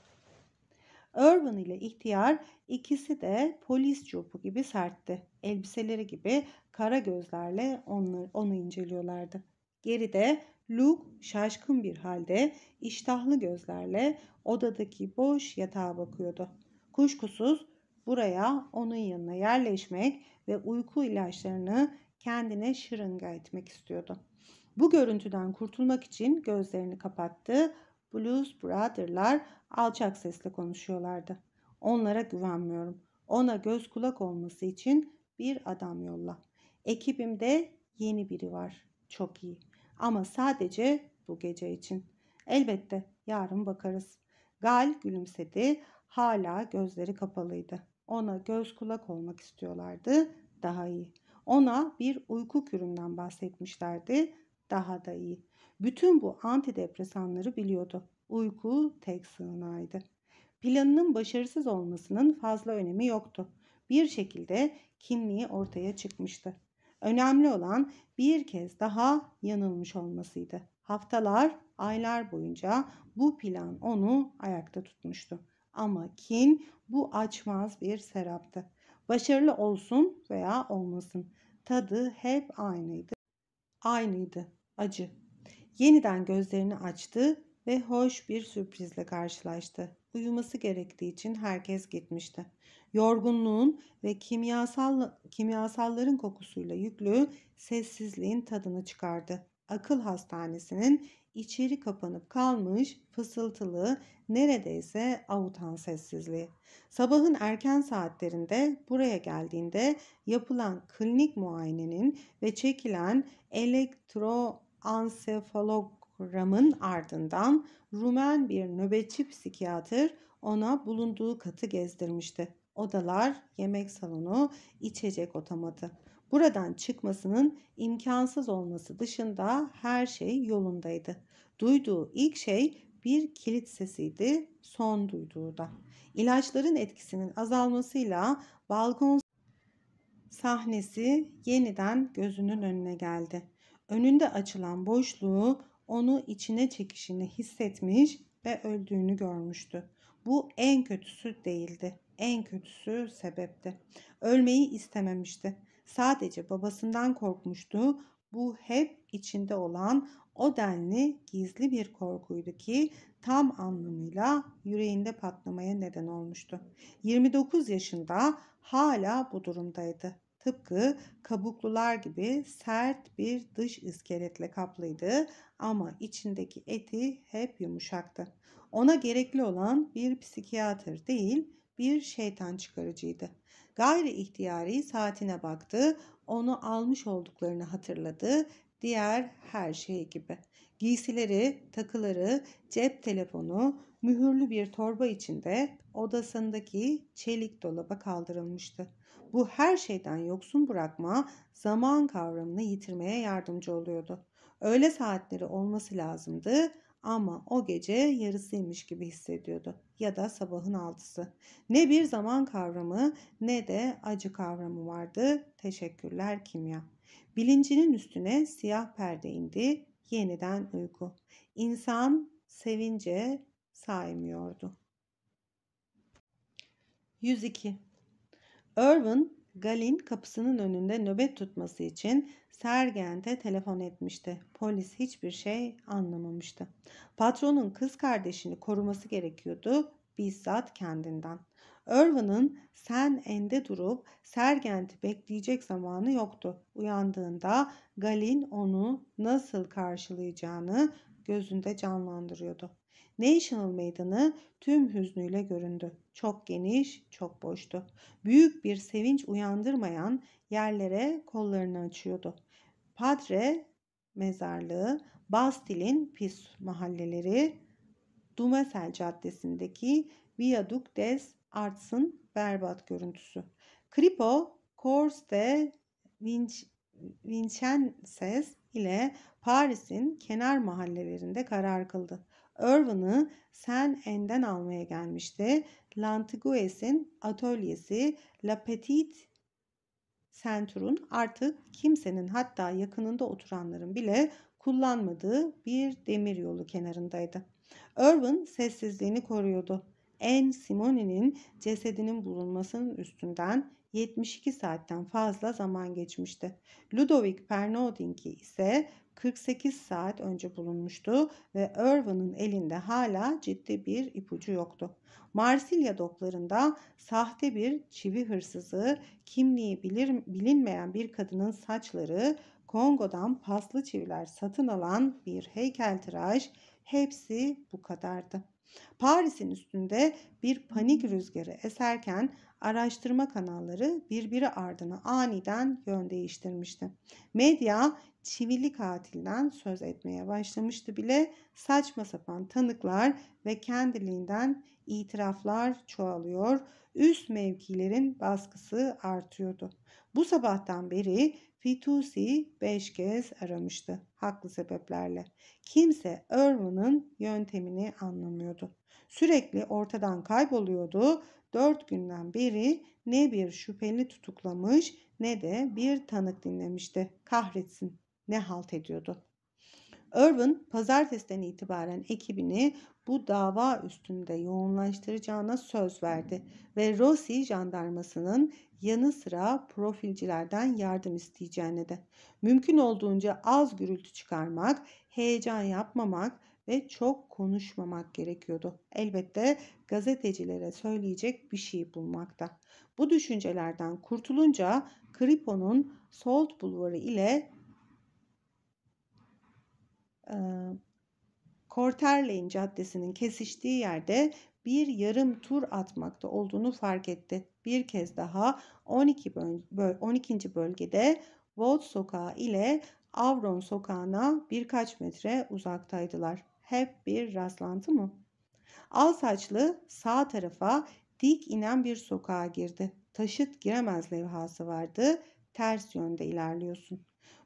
Irvin ile ihtiyar ikisi de polis çubuğu gibi sertti. Elbiseleri gibi kara gözlerle onları onu inceliyorlardı. Geride Luke şaşkın bir halde iştahlı gözlerle odadaki boş yatağa bakıyordu. Kuşkusuz buraya onun yanına yerleşmek ve uyku ilaçlarını kendine şırınga etmek istiyordu. Bu görüntüden kurtulmak için gözlerini kapattı. Blues Brother'lar alçak sesle konuşuyorlardı. Onlara güvenmiyorum. Ona göz kulak olması için bir adam yolla. Ekibimde yeni biri var. Çok iyi. Ama sadece bu gece için. Elbette yarın bakarız. Gal gülümsedi. Hala gözleri kapalıydı. Ona göz kulak olmak istiyorlardı. Daha iyi. Ona bir uyku küründen bahsetmişlerdi daha da iyi. Bütün bu antidepresanları biliyordu. Uyku tek sığınağıydı. Planının başarısız olmasının fazla önemi yoktu. Bir şekilde kimliği ortaya çıkmıştı. Önemli olan bir kez daha yanılmış olmasıydı. Haftalar, aylar boyunca bu plan onu ayakta tutmuştu. Ama kin bu açmaz bir seraptı. Başarılı olsun veya olmasın. Tadı hep aynıydı. Aynıydı acı. Yeniden gözlerini açtı ve hoş bir sürprizle karşılaştı. Uyuması gerektiği için herkes gitmişti. Yorgunluğun ve kimyasal kimyasalların kokusuyla yüklü sessizliğin tadını çıkardı. Akıl hastanesinin içeri kapanıp kalmış fısıltılı neredeyse avutan sessizliği. Sabahın erken saatlerinde buraya geldiğinde yapılan klinik muayenenin ve çekilen elektroansefalogramın ardından Rumen bir nöbetçi psikiyatr ona bulunduğu katı gezdirmişti. Odalar, yemek salonu, içecek otomatı. Buradan çıkmasının imkansız olması dışında her şey yolundaydı. Duyduğu ilk şey bir kilit sesiydi son duyduğu da İlaçların etkisinin azalmasıyla balkon sahnesi yeniden gözünün önüne geldi. Önünde açılan boşluğu onu içine çekişini hissetmiş ve öldüğünü görmüştü. Bu en kötüsü değildi. En kötüsü sebepti. Ölmeyi istememişti. Sadece babasından korkmuştu. Bu hep içinde olan o denli gizli bir korkuydu ki tam anlamıyla yüreğinde patlamaya neden olmuştu. 29 yaşında hala bu durumdaydı. Tıpkı kabuklular gibi sert bir dış iskeletle kaplıydı ama içindeki eti hep yumuşaktı. Ona gerekli olan bir psikiyatr değil bir şeytan çıkarıcıydı. Gayri ihtiyari saatine baktı, onu almış olduklarını hatırladı, diğer her şey gibi. Giysileri, takıları, cep telefonu, mühürlü bir torba içinde odasındaki çelik dolaba kaldırılmıştı. Bu her şeyden yoksun bırakma zaman kavramını yitirmeye yardımcı oluyordu. Öğle saatleri olması lazımdı ama o gece yarısıymış gibi hissediyordu ya da sabahın altısı. Ne bir zaman kavramı ne de acı kavramı vardı. Teşekkürler kimya. Bilincinin üstüne siyah perde indi. Yeniden uyku. İnsan sevince saymıyordu. 102. Irwin Galin kapısının önünde nöbet tutması için Sergent'e telefon etmişti. Polis hiçbir şey anlamamıştı. Patronun kız kardeşini koruması gerekiyordu bizzat kendinden. Irvin'ın sen ende durup Sergent'i bekleyecek zamanı yoktu. Uyandığında Galin onu nasıl karşılayacağını gözünde canlandırıyordu. National Meydanı tüm hüznüyle göründü. Çok geniş, çok boştu. Büyük bir sevinç uyandırmayan yerlere kollarını açıyordu. Padre mezarlığı, Bastil'in pis mahalleleri, Dumesel Caddesi'ndeki Viaduc des Arts'ın berbat görüntüsü. Kripo, Cours de Vinci, Vincennes ile Paris'in kenar mahallelerinde karar kıldı. Irvin'ı Sen enden almaya gelmişti. Lantigues'in atölyesi La Petite Centur'un artık kimsenin hatta yakınında oturanların bile kullanmadığı bir demir yolu kenarındaydı. Irvin sessizliğini koruyordu. En Simoni'nin cesedinin bulunmasının üstünden 72 saatten fazla zaman geçmişti. Ludovic Pernodinki ise 48 saat önce bulunmuştu ve Irvin'ın elinde hala ciddi bir ipucu yoktu. Marsilya doklarında sahte bir çivi hırsızı, kimliği bilir, bilinmeyen bir kadının saçları, Kongo'dan paslı çiviler satın alan bir heykeltıraş hepsi bu kadardı. Paris'in üstünde bir panik hmm. rüzgarı eserken araştırma kanalları birbiri ardına aniden yön değiştirmişti. Medya çivili katilden söz etmeye başlamıştı bile saçma sapan tanıklar ve kendiliğinden itiraflar çoğalıyor, üst mevkilerin baskısı artıyordu. Bu sabahtan beri Fitusi beş kez aramıştı haklı sebeplerle. Kimse Irwin'ın yöntemini anlamıyordu. Sürekli ortadan kayboluyordu. Dört günden beri ne bir şüpheli tutuklamış ne de bir tanık dinlemişti. Kahretsin ne halt ediyordu. Irwin pazartesiden itibaren ekibini bu dava üstünde yoğunlaştıracağına söz verdi ve Rossi jandarmasının yanı sıra profilcilerden yardım isteyeceğini de. Mümkün olduğunca az gürültü çıkarmak, heyecan yapmamak ve çok konuşmamak gerekiyordu. Elbette gazetecilere söyleyecek bir şey bulmakta. Bu düşüncelerden kurtulunca Kripo'nun Salt Bulvarı ile Korter Caddesi'nin kesiştiği yerde bir yarım tur atmakta olduğunu fark etti. Bir kez daha 12. Böl 12. bölgede Volt Sokağı ile Avron Sokağı'na birkaç metre uzaktaydılar. Hep bir rastlantı mı? Al saçlı sağ tarafa dik inen bir sokağa girdi. Taşıt giremez levhası vardı. Ters yönde ilerliyorsun.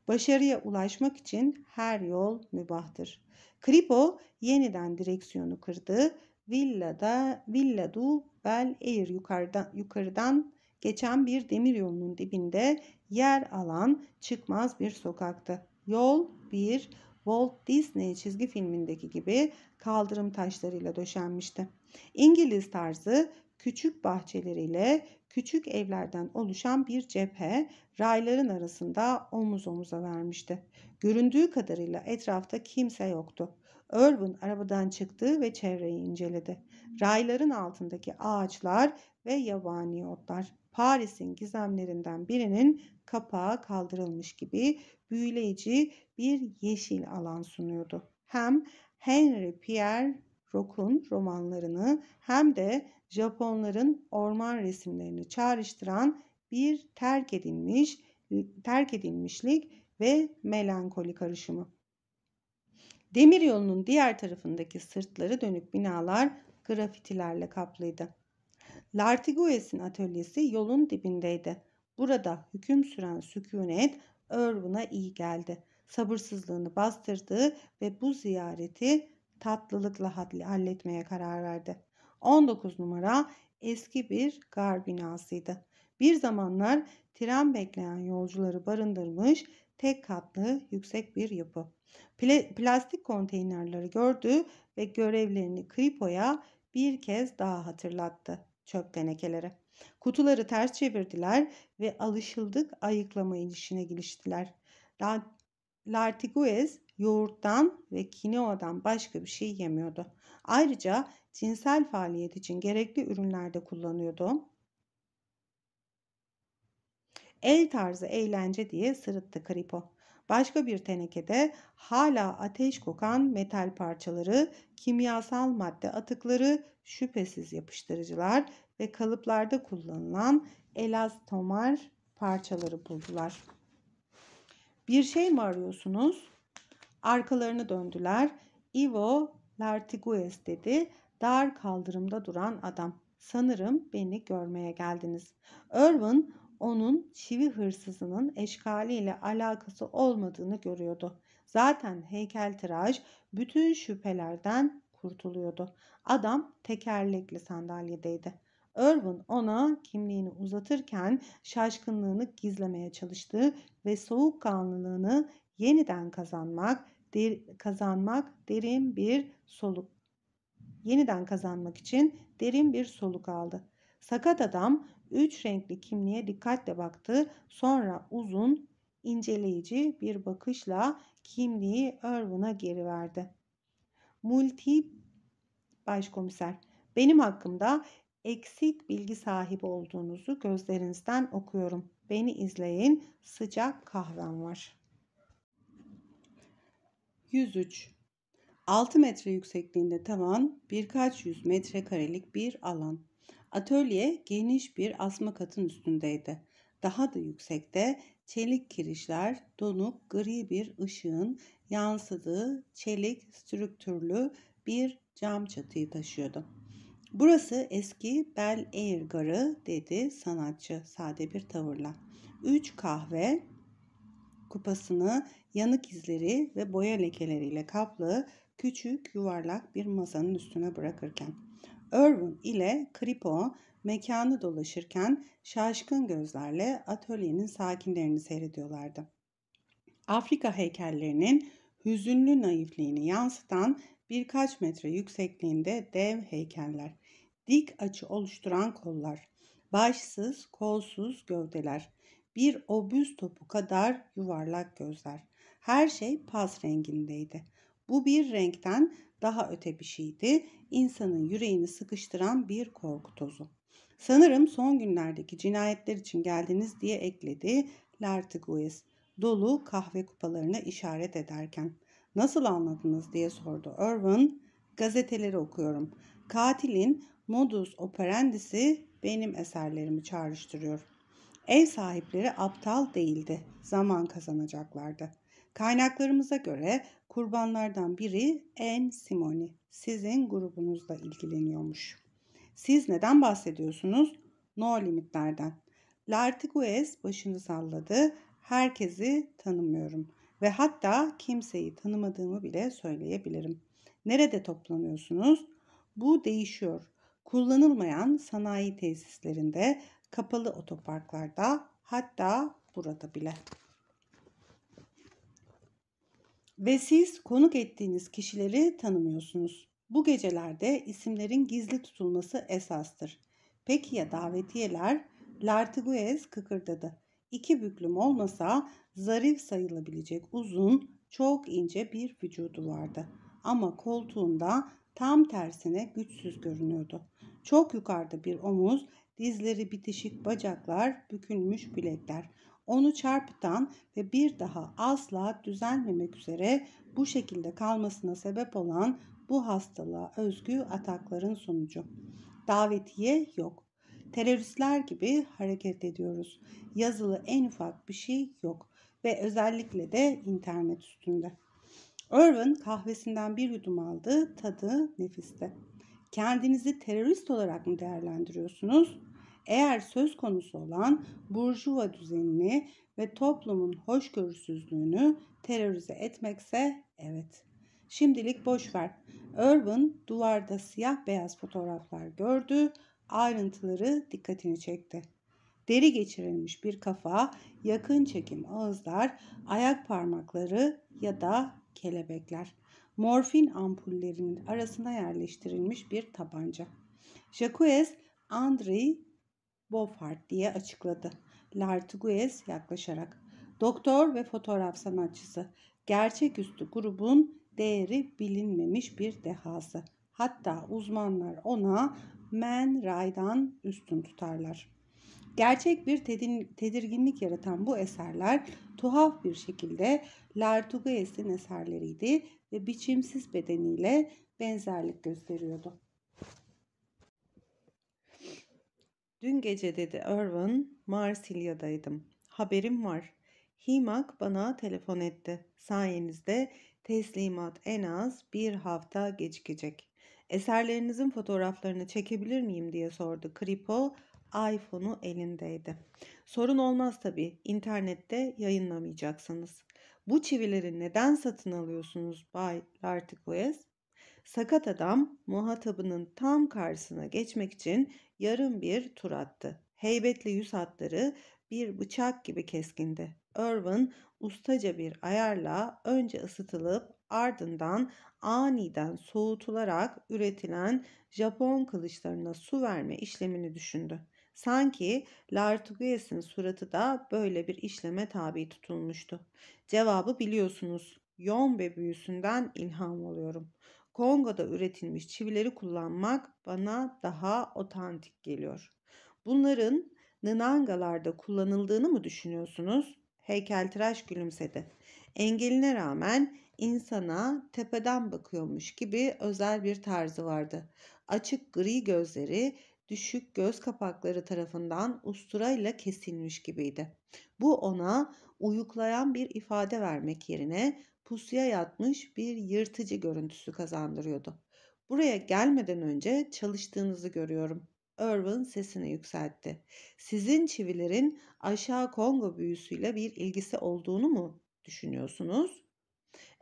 Başarıya ulaşmak için her yol mübahtır. Kripo yeniden direksiyonu kırdı. Villada Villa du Bel Air yukarıdan, yukarıdan geçen bir demir yolunun dibinde yer alan çıkmaz bir sokaktı. Yol bir Walt Disney çizgi filmindeki gibi kaldırım taşlarıyla döşenmişti. İngiliz tarzı küçük bahçeleriyle küçük evlerden oluşan bir cephe rayların arasında omuz omuza vermişti. Göründüğü kadarıyla etrafta kimse yoktu. Irwin arabadan çıktı ve çevreyi inceledi. Rayların altındaki ağaçlar ve yabani otlar Paris'in gizemlerinden birinin kapağı kaldırılmış gibi büyüleyici bir yeşil alan sunuyordu. Hem Henry Pierre Rock'un romanlarını hem de Japonların orman resimlerini çağrıştıran bir terk edilmiş ıı, terk edilmişlik ve melankoli karışımı. Demir yolunun diğer tarafındaki sırtları dönük binalar grafitilerle kaplıydı. Lartigues'in atölyesi yolun dibindeydi. Burada hüküm süren sükunet Irwin'a iyi geldi. Sabırsızlığını bastırdı ve bu ziyareti tatlılıkla halletmeye karar verdi. 19 numara eski bir gar binasıydı. Bir zamanlar tren bekleyen yolcuları barındırmış tek katlı yüksek bir yapı. Pla plastik konteynerleri gördü ve görevlerini Kripo'ya bir kez daha hatırlattı çöp tenekeleri. Kutuları ters çevirdiler ve alışıldık ayıklama işine giriştiler. Lartiguez yoğurttan ve kinoadan başka bir şey yemiyordu. Ayrıca cinsel faaliyet için gerekli ürünlerde kullanıyordu. El tarzı eğlence diye sırıttı Kripo. Başka bir tenekede hala ateş kokan metal parçaları, kimyasal madde atıkları, şüphesiz yapıştırıcılar ve kalıplarda kullanılan elastomer parçaları buldular. Bir şey mi arıyorsunuz? Arkalarını döndüler. Ivo Lartigues dedi. Dar kaldırımda duran adam. Sanırım beni görmeye geldiniz. Irwin onun çivi hırsızının eşkaliyle alakası olmadığını görüyordu. Zaten heykeltıraş bütün şüphelerden kurtuluyordu. Adam tekerlekli sandalyedeydi. Irwin ona kimliğini uzatırken şaşkınlığını gizlemeye çalıştı ve soğukkanlılığını yeniden kazanmak der, kazanmak derin bir soluk. Yeniden kazanmak için derin bir soluk aldı. Sakat adam üç renkli kimliğe dikkatle baktı. Sonra uzun, inceleyici bir bakışla kimliği Irwin'a geri verdi. Multi Başkomiser, benim hakkımda eksik bilgi sahibi olduğunuzu gözlerinizden okuyorum. Beni izleyin, sıcak kahvem var. 103 6 metre yüksekliğinde tavan birkaç yüz metre karelik bir alan. Atölye geniş bir asma katın üstündeydi. Daha da yüksekte çelik kirişler donuk gri bir ışığın yansıdığı çelik strüktürlü bir cam çatıyı taşıyordu. Burası eski Bel Air garı dedi sanatçı sade bir tavırla. Üç kahve kupasını yanık izleri ve boya lekeleriyle kaplı küçük yuvarlak bir masanın üstüne bırakırken. Irwin ile Kripo mekanı dolaşırken şaşkın gözlerle atölyenin sakinlerini seyrediyorlardı. Afrika heykellerinin hüzünlü naifliğini yansıtan birkaç metre yüksekliğinde dev heykeller, dik açı oluşturan kollar, başsız, kolsuz gövdeler, bir obüs topu kadar yuvarlak gözler, her şey paz rengindeydi. Bu bir renkten daha öte bir şeydi. İnsanın yüreğini sıkıştıran bir korku tozu. Sanırım son günlerdeki cinayetler için geldiniz diye ekledi Lartigues dolu kahve kupalarına işaret ederken. Nasıl anladınız diye sordu Irwin. Gazeteleri okuyorum. Katilin modus operandisi benim eserlerimi çağrıştırıyor. Ev sahipleri aptal değildi. Zaman kazanacaklardı. Kaynaklarımıza göre kurbanlardan biri En Simoni sizin grubunuzla ilgileniyormuş. Siz neden bahsediyorsunuz? No limitlerden. Lartiguez başını salladı. Herkesi tanımıyorum ve hatta kimseyi tanımadığımı bile söyleyebilirim. Nerede toplanıyorsunuz? Bu değişiyor. Kullanılmayan sanayi tesislerinde, kapalı otoparklarda, hatta burada bile. Ve siz konuk ettiğiniz kişileri tanımıyorsunuz. Bu gecelerde isimlerin gizli tutulması esastır. Peki ya davetiyeler? Lartiguez kıkırdadı. İki büklüm olmasa zarif sayılabilecek uzun, çok ince bir vücudu vardı. Ama koltuğunda tam tersine güçsüz görünüyordu. Çok yukarıda bir omuz, dizleri bitişik bacaklar, bükülmüş bilekler onu çarpıtan ve bir daha asla düzelmemek üzere bu şekilde kalmasına sebep olan bu hastalığa özgü atakların sonucu. Davetiye yok. Teröristler gibi hareket ediyoruz. Yazılı en ufak bir şey yok ve özellikle de internet üstünde. Irwin kahvesinden bir yudum aldı, tadı nefiste. Kendinizi terörist olarak mı değerlendiriyorsunuz? eğer söz konusu olan burjuva düzenini ve toplumun hoşgörüsüzlüğünü terörize etmekse evet. Şimdilik boş ver. Urban duvarda siyah beyaz fotoğraflar gördü, ayrıntıları dikkatini çekti. Deri geçirilmiş bir kafa, yakın çekim ağızlar, ayak parmakları ya da kelebekler. Morfin ampullerinin arasına yerleştirilmiş bir tabanca. Jacques Andrei Beaufort diye açıkladı. Lartiguez yaklaşarak. Doktor ve fotoğraf sanatçısı. Gerçeküstü grubun değeri bilinmemiş bir dehası. Hatta uzmanlar ona Man Ray'dan üstün tutarlar. Gerçek bir tedirginlik yaratan bu eserler tuhaf bir şekilde Lartugues'in eserleriydi ve biçimsiz bedeniyle benzerlik gösteriyordu. Dün gece dedi Irwin, Marsilya'daydım. Haberim var. Himak bana telefon etti. Sayenizde teslimat en az bir hafta gecikecek. Eserlerinizin fotoğraflarını çekebilir miyim diye sordu. Kripo iPhone'u elindeydi. Sorun olmaz tabii. İnternette yayınlamayacaksınız. Bu çivileri neden satın alıyorsunuz Bay Larticles? Sakat adam muhatabının tam karşısına geçmek için yarım bir tur attı. Heybetli yüz hatları bir bıçak gibi keskindi. Irwin ustaca bir ayarla önce ısıtılıp ardından aniden soğutularak üretilen Japon kılıçlarına su verme işlemini düşündü. Sanki Lartugies'in suratı da böyle bir işleme tabi tutulmuştu. Cevabı biliyorsunuz. Yombe büyüsünden ilham oluyorum. Kongo'da üretilmiş çivileri kullanmak bana daha otantik geliyor. Bunların nınangalarda kullanıldığını mı düşünüyorsunuz? Heykeltıraş gülümsedi. Engeline rağmen insana tepeden bakıyormuş gibi özel bir tarzı vardı. Açık gri gözleri düşük göz kapakları tarafından usturayla kesilmiş gibiydi. Bu ona uyuklayan bir ifade vermek yerine pusuya yatmış bir yırtıcı görüntüsü kazandırıyordu. Buraya gelmeden önce çalıştığınızı görüyorum. Irwin sesini yükseltti. Sizin çivilerin aşağı Kongo büyüsüyle bir ilgisi olduğunu mu düşünüyorsunuz?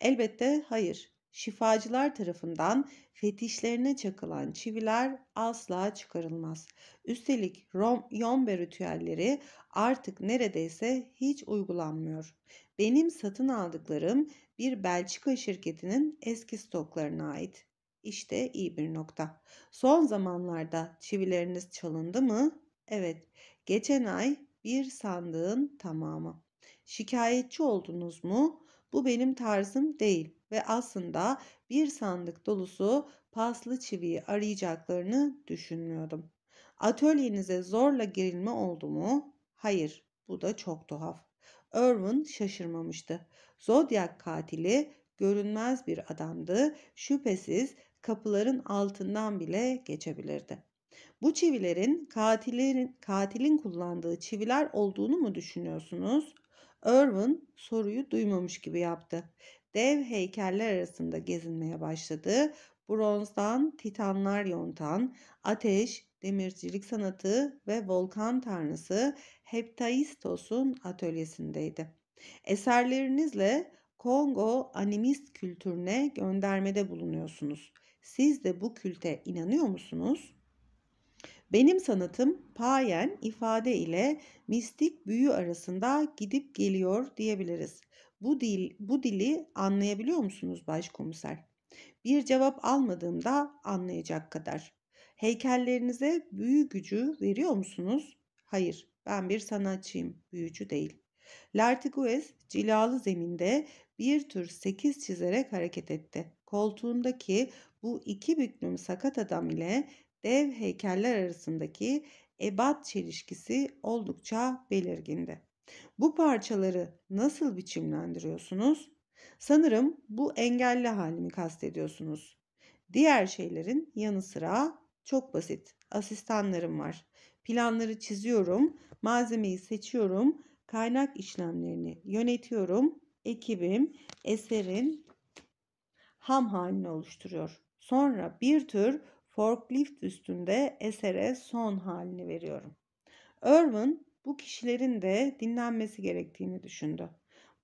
Elbette hayır. Şifacılar tarafından fetişlerine çakılan çiviler asla çıkarılmaz. Üstelik Rom, yombe ritüelleri artık neredeyse hiç uygulanmıyor benim satın aldıklarım bir Belçika şirketinin eski stoklarına ait. İşte iyi bir nokta. Son zamanlarda çivileriniz çalındı mı? Evet, geçen ay bir sandığın tamamı. Şikayetçi oldunuz mu? Bu benim tarzım değil ve aslında bir sandık dolusu paslı çiviyi arayacaklarını düşünmüyordum. Atölyenize zorla girilme oldu mu? Hayır, bu da çok tuhaf. Irwin şaşırmamıştı. Zodyak katili görünmez bir adamdı. Şüphesiz kapıların altından bile geçebilirdi. Bu çivilerin katilin, katilin kullandığı çiviler olduğunu mu düşünüyorsunuz? Irwin soruyu duymamış gibi yaptı. Dev heykeller arasında gezinmeye başladı. Bronzdan titanlar yontan, ateş, demircilik sanatı ve volkan tanrısı Heptaistos'un atölyesindeydi. Eserlerinizle Kongo animist kültürüne göndermede bulunuyorsunuz. Siz de bu külte inanıyor musunuz? Benim sanatım payen ifade ile mistik büyü arasında gidip geliyor diyebiliriz. Bu dil bu dili anlayabiliyor musunuz başkomiser? Bir cevap almadığımda anlayacak kadar. Heykellerinize büyü gücü veriyor musunuz? Hayır, ben bir sanatçıyım, büyücü değil. Lartigues cilalı zeminde bir tür sekiz çizerek hareket etti. Koltuğundaki bu iki büklüm sakat adam ile dev heykeller arasındaki ebat çelişkisi oldukça belirgindi. Bu parçaları nasıl biçimlendiriyorsunuz? Sanırım bu engelli halimi kastediyorsunuz. Diğer şeylerin yanı sıra çok basit. Asistanlarım var. Planları çiziyorum, malzemeyi seçiyorum, kaynak işlemlerini yönetiyorum. Ekibim eserin ham halini oluşturuyor. Sonra bir tür forklift üstünde esere son halini veriyorum. Irwin bu kişilerin de dinlenmesi gerektiğini düşündü.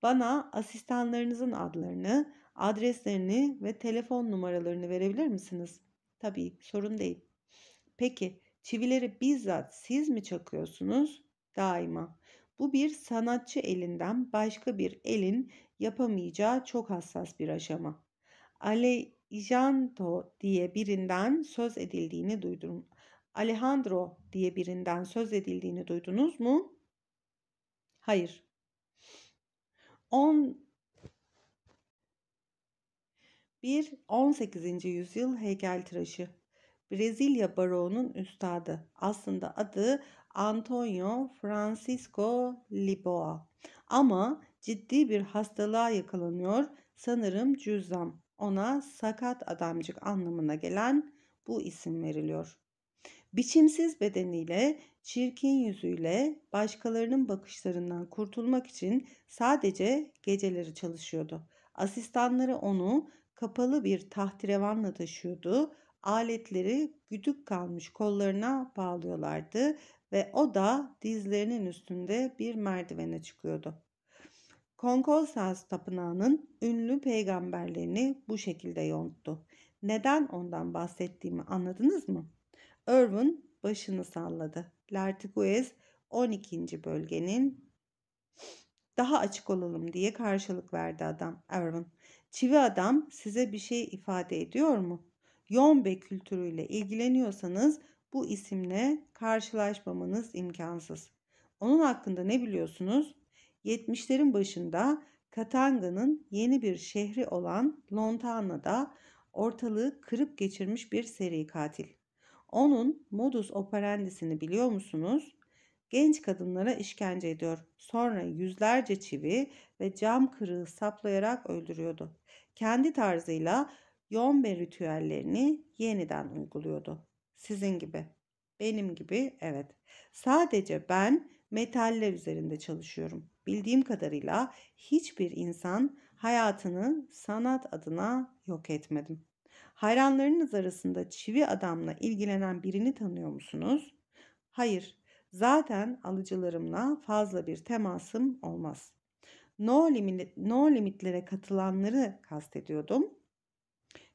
Bana asistanlarınızın adlarını, adreslerini ve telefon numaralarını verebilir misiniz? Tabii, sorun değil. Peki çivileri bizzat siz mi çakıyorsunuz? Daima. Bu bir sanatçı elinden başka bir elin yapamayacağı çok hassas bir aşama. Alejandro diye birinden söz edildiğini duydum. Alejandro diye birinden söz edildiğini duydunuz mu? Hayır. 10 1 18. yüzyıl heykeltıraşı Brezilya baroğunun üstadı. Aslında adı Antonio Francisco Liboa. Ama ciddi bir hastalığa yakalanıyor. Sanırım cüzdan. Ona sakat adamcık anlamına gelen bu isim veriliyor. Biçimsiz bedeniyle, çirkin yüzüyle başkalarının bakışlarından kurtulmak için sadece geceleri çalışıyordu. Asistanları onu kapalı bir tahterevanla taşıyordu aletleri güdük kalmış kollarına bağlıyorlardı ve o da dizlerinin üstünde bir merdivene çıkıyordu. Konkosas Tapınağı'nın ünlü peygamberlerini bu şekilde yonttu. Neden ondan bahsettiğimi anladınız mı? Irwin başını salladı. Lertiguez 12. bölgenin daha açık olalım diye karşılık verdi adam Irwin. Çivi adam size bir şey ifade ediyor mu? Yombe kültürüyle ilgileniyorsanız bu isimle karşılaşmamanız imkansız. Onun hakkında ne biliyorsunuz? 70'lerin başında Katanga'nın yeni bir şehri olan Lontana'da ortalığı kırıp geçirmiş bir seri katil. Onun modus operandisini biliyor musunuz? Genç kadınlara işkence ediyor. Sonra yüzlerce çivi ve cam kırığı saplayarak öldürüyordu. Kendi tarzıyla Yoğun bir ritüellerini yeniden uyguluyordu. Sizin gibi. Benim gibi evet. Sadece ben metaller üzerinde çalışıyorum. Bildiğim kadarıyla hiçbir insan hayatını sanat adına yok etmedim. Hayranlarınız arasında çivi adamla ilgilenen birini tanıyor musunuz? Hayır. Zaten alıcılarımla fazla bir temasım olmaz. No, limit, no limitlere katılanları kastediyordum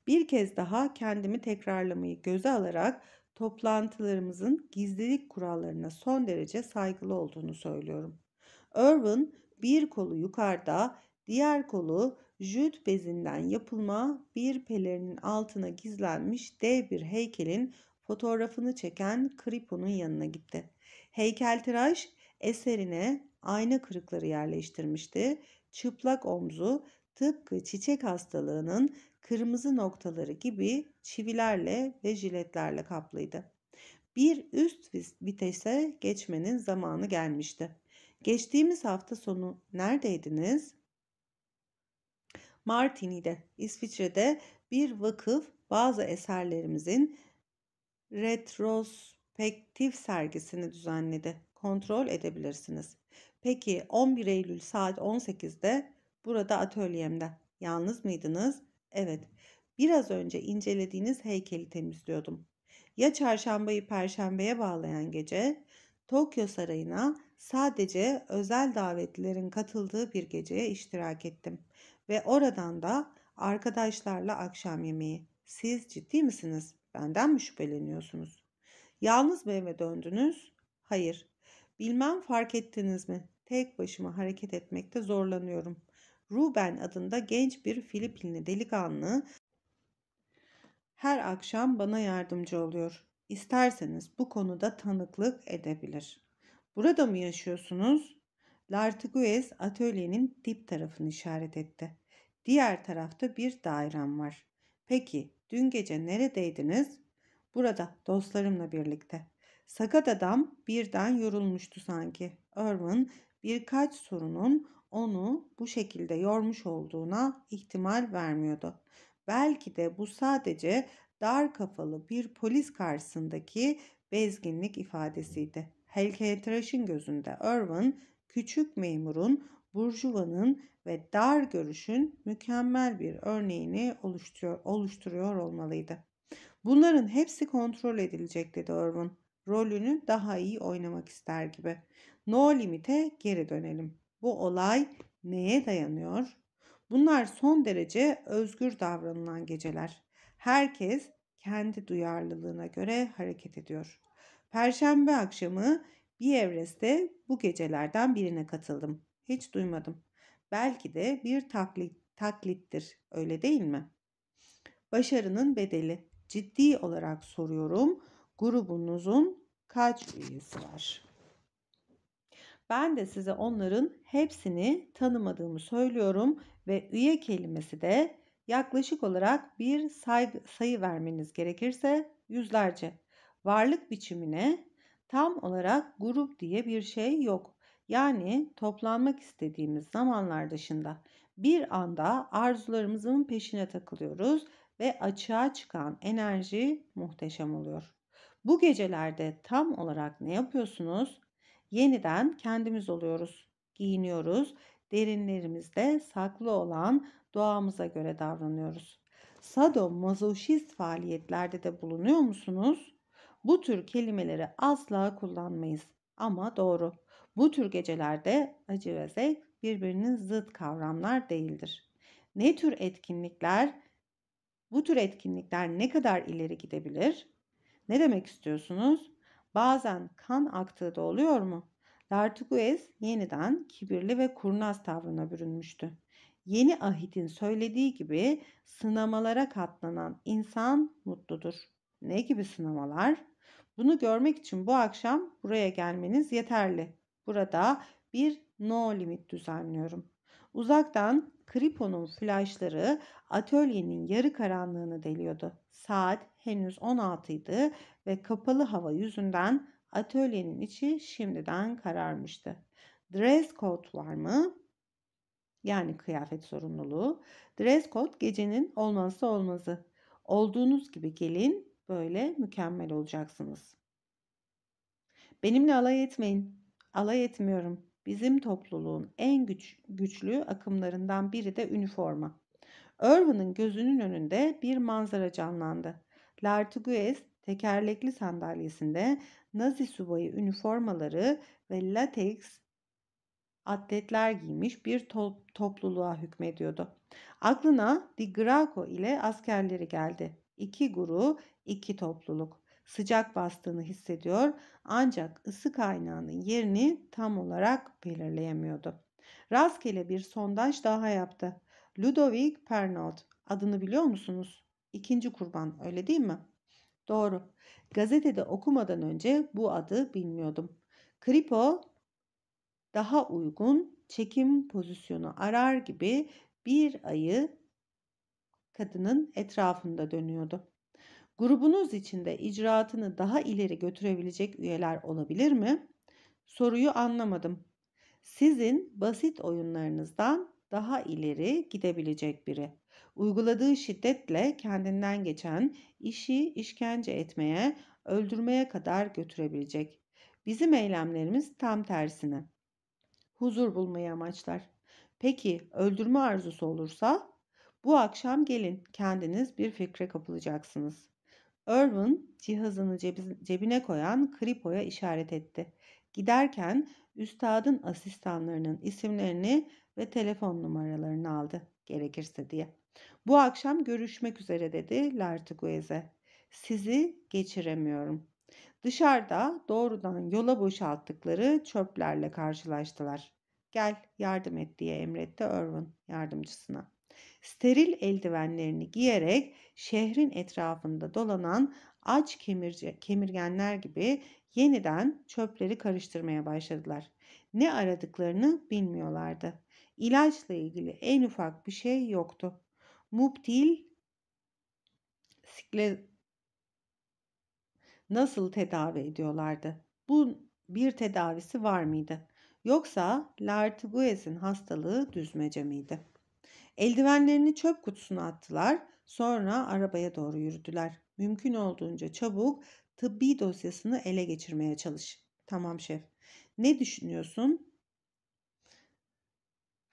bir kez daha kendimi tekrarlamayı göze alarak toplantılarımızın gizlilik kurallarına son derece saygılı olduğunu söylüyorum. Irwin bir kolu yukarıda, diğer kolu jüt bezinden yapılma bir pelerinin altına gizlenmiş dev bir heykelin fotoğrafını çeken Kripo'nun yanına gitti. Heykeltıraş eserine ayna kırıkları yerleştirmişti. Çıplak omzu tıpkı çiçek hastalığının kırmızı noktaları gibi çivilerle ve jiletlerle kaplıydı. Bir üst vitese geçmenin zamanı gelmişti. Geçtiğimiz hafta sonu neredeydiniz? Martini'de, İsviçre'de bir vakıf bazı eserlerimizin retrospektif sergisini düzenledi. Kontrol edebilirsiniz. Peki 11 Eylül saat 18'de burada atölyemde. Yalnız mıydınız? Evet, biraz önce incelediğiniz heykeli temizliyordum. Ya çarşambayı perşembeye bağlayan gece, Tokyo Sarayı'na sadece özel davetlilerin katıldığı bir geceye iştirak ettim. Ve oradan da arkadaşlarla akşam yemeği. Siz ciddi misiniz? Benden mi şüpheleniyorsunuz? Yalnız mı eve döndünüz? Hayır. Bilmem fark ettiniz mi? Tek başıma hareket etmekte zorlanıyorum. Ruben adında genç bir Filipinli delikanlı her akşam bana yardımcı oluyor. İsterseniz bu konuda tanıklık edebilir. Burada mı yaşıyorsunuz? Lartiguez atölyenin dip tarafını işaret etti. Diğer tarafta bir dairem var. Peki dün gece neredeydiniz? Burada dostlarımla birlikte. Sakat adam birden yorulmuştu sanki. Irwin birkaç sorunun onu bu şekilde yormuş olduğuna ihtimal vermiyordu. Belki de bu sadece dar kafalı bir polis karşısındaki bezginlik ifadesiydi. Heykeltıraşın gözünde Irwin, küçük memurun, burjuvanın ve dar görüşün mükemmel bir örneğini oluşturuyor, oluşturuyor olmalıydı. Bunların hepsi kontrol edilecek dedi Irwin. Rolünü daha iyi oynamak ister gibi. No limite geri dönelim. Bu olay neye dayanıyor? Bunlar son derece özgür davranılan geceler. Herkes kendi duyarlılığına göre hareket ediyor. Perşembe akşamı bir evreste bu gecelerden birine katıldım. Hiç duymadım. Belki de bir taklit, taklittir öyle değil mi? Başarının bedeli. Ciddi olarak soruyorum grubunuzun kaç üyesi var? Ben de size onların hepsini tanımadığımı söylüyorum ve üye kelimesi de yaklaşık olarak bir saygı, sayı vermeniz gerekirse yüzlerce. Varlık biçimine tam olarak grup diye bir şey yok. Yani toplanmak istediğimiz zamanlar dışında bir anda arzularımızın peşine takılıyoruz ve açığa çıkan enerji muhteşem oluyor. Bu gecelerde tam olarak ne yapıyorsunuz? yeniden kendimiz oluyoruz. Giyiniyoruz, derinlerimizde saklı olan doğamıza göre davranıyoruz. Sado mazoşist faaliyetlerde de bulunuyor musunuz? Bu tür kelimeleri asla kullanmayız. Ama doğru. Bu tür gecelerde acı ve zevk birbirinin zıt kavramlar değildir. Ne tür etkinlikler bu tür etkinlikler ne kadar ileri gidebilir? Ne demek istiyorsunuz? Bazen kan aktığı da oluyor mu? D'Artigues yeniden kibirli ve kurnaz tavrına bürünmüştü. Yeni ahitin söylediği gibi sınamalara katlanan insan mutludur. Ne gibi sınamalar? Bunu görmek için bu akşam buraya gelmeniz yeterli. Burada bir no limit düzenliyorum. Uzaktan Kripo'nun flaşları atölyenin yarı karanlığını deliyordu. Saat henüz 16 idi ve kapalı hava yüzünden atölyenin içi şimdiden kararmıştı. Dress code var mı? Yani kıyafet sorumluluğu. Dress code gecenin olmazsa olmazı. Olduğunuz gibi gelin, böyle mükemmel olacaksınız. Benimle alay etmeyin. Alay etmiyorum. Bizim topluluğun en güç, güçlü akımlarından biri de üniforma. Irwin'ın gözünün önünde bir manzara canlandı. L'Artigues tekerlekli sandalyesinde Nazi subayı üniformaları ve latex atletler giymiş bir to topluluğa hükmediyordu. Aklına Di Graco ile askerleri geldi. İki guru, iki topluluk. Sıcak bastığını hissediyor ancak ısı kaynağının yerini tam olarak belirleyemiyordu. Rastgele bir sondaj daha yaptı. Ludovic Pernod adını biliyor musunuz? İkinci kurban öyle değil mi? Doğru. Gazetede okumadan önce bu adı bilmiyordum. Kripo daha uygun çekim pozisyonu arar gibi bir ayı kadının etrafında dönüyordu. Grubunuz içinde icraatını daha ileri götürebilecek üyeler olabilir mi? Soruyu anlamadım. Sizin basit oyunlarınızdan daha ileri gidebilecek biri. Uyguladığı şiddetle kendinden geçen işi işkence etmeye, öldürmeye kadar götürebilecek. Bizim eylemlerimiz tam tersine. Huzur bulmayı amaçlar. Peki öldürme arzusu olursa? Bu akşam gelin kendiniz bir fikre kapılacaksınız. Irwin cihazını cebine koyan Kripo'ya işaret etti. Giderken üstadın asistanlarının isimlerini ve telefon numaralarını aldı gerekirse diye. Bu akşam görüşmek üzere dedi Lartiguez'e. Sizi geçiremiyorum. Dışarıda doğrudan yola boşalttıkları çöplerle karşılaştılar. Gel yardım et diye emretti Irwin yardımcısına. Steril eldivenlerini giyerek şehrin etrafında dolanan aç kemirce, kemirgenler gibi yeniden çöpleri karıştırmaya başladılar. Ne aradıklarını bilmiyorlardı. İlaçla ilgili en ufak bir şey yoktu. Mubdil sikle nasıl tedavi ediyorlardı? Bu bir tedavisi var mıydı? Yoksa Lartiguez'in hastalığı düzmece miydi? Eldivenlerini çöp kutusuna attılar. Sonra arabaya doğru yürüdüler. Mümkün olduğunca çabuk tıbbi dosyasını ele geçirmeye çalış. Tamam şef. Ne düşünüyorsun?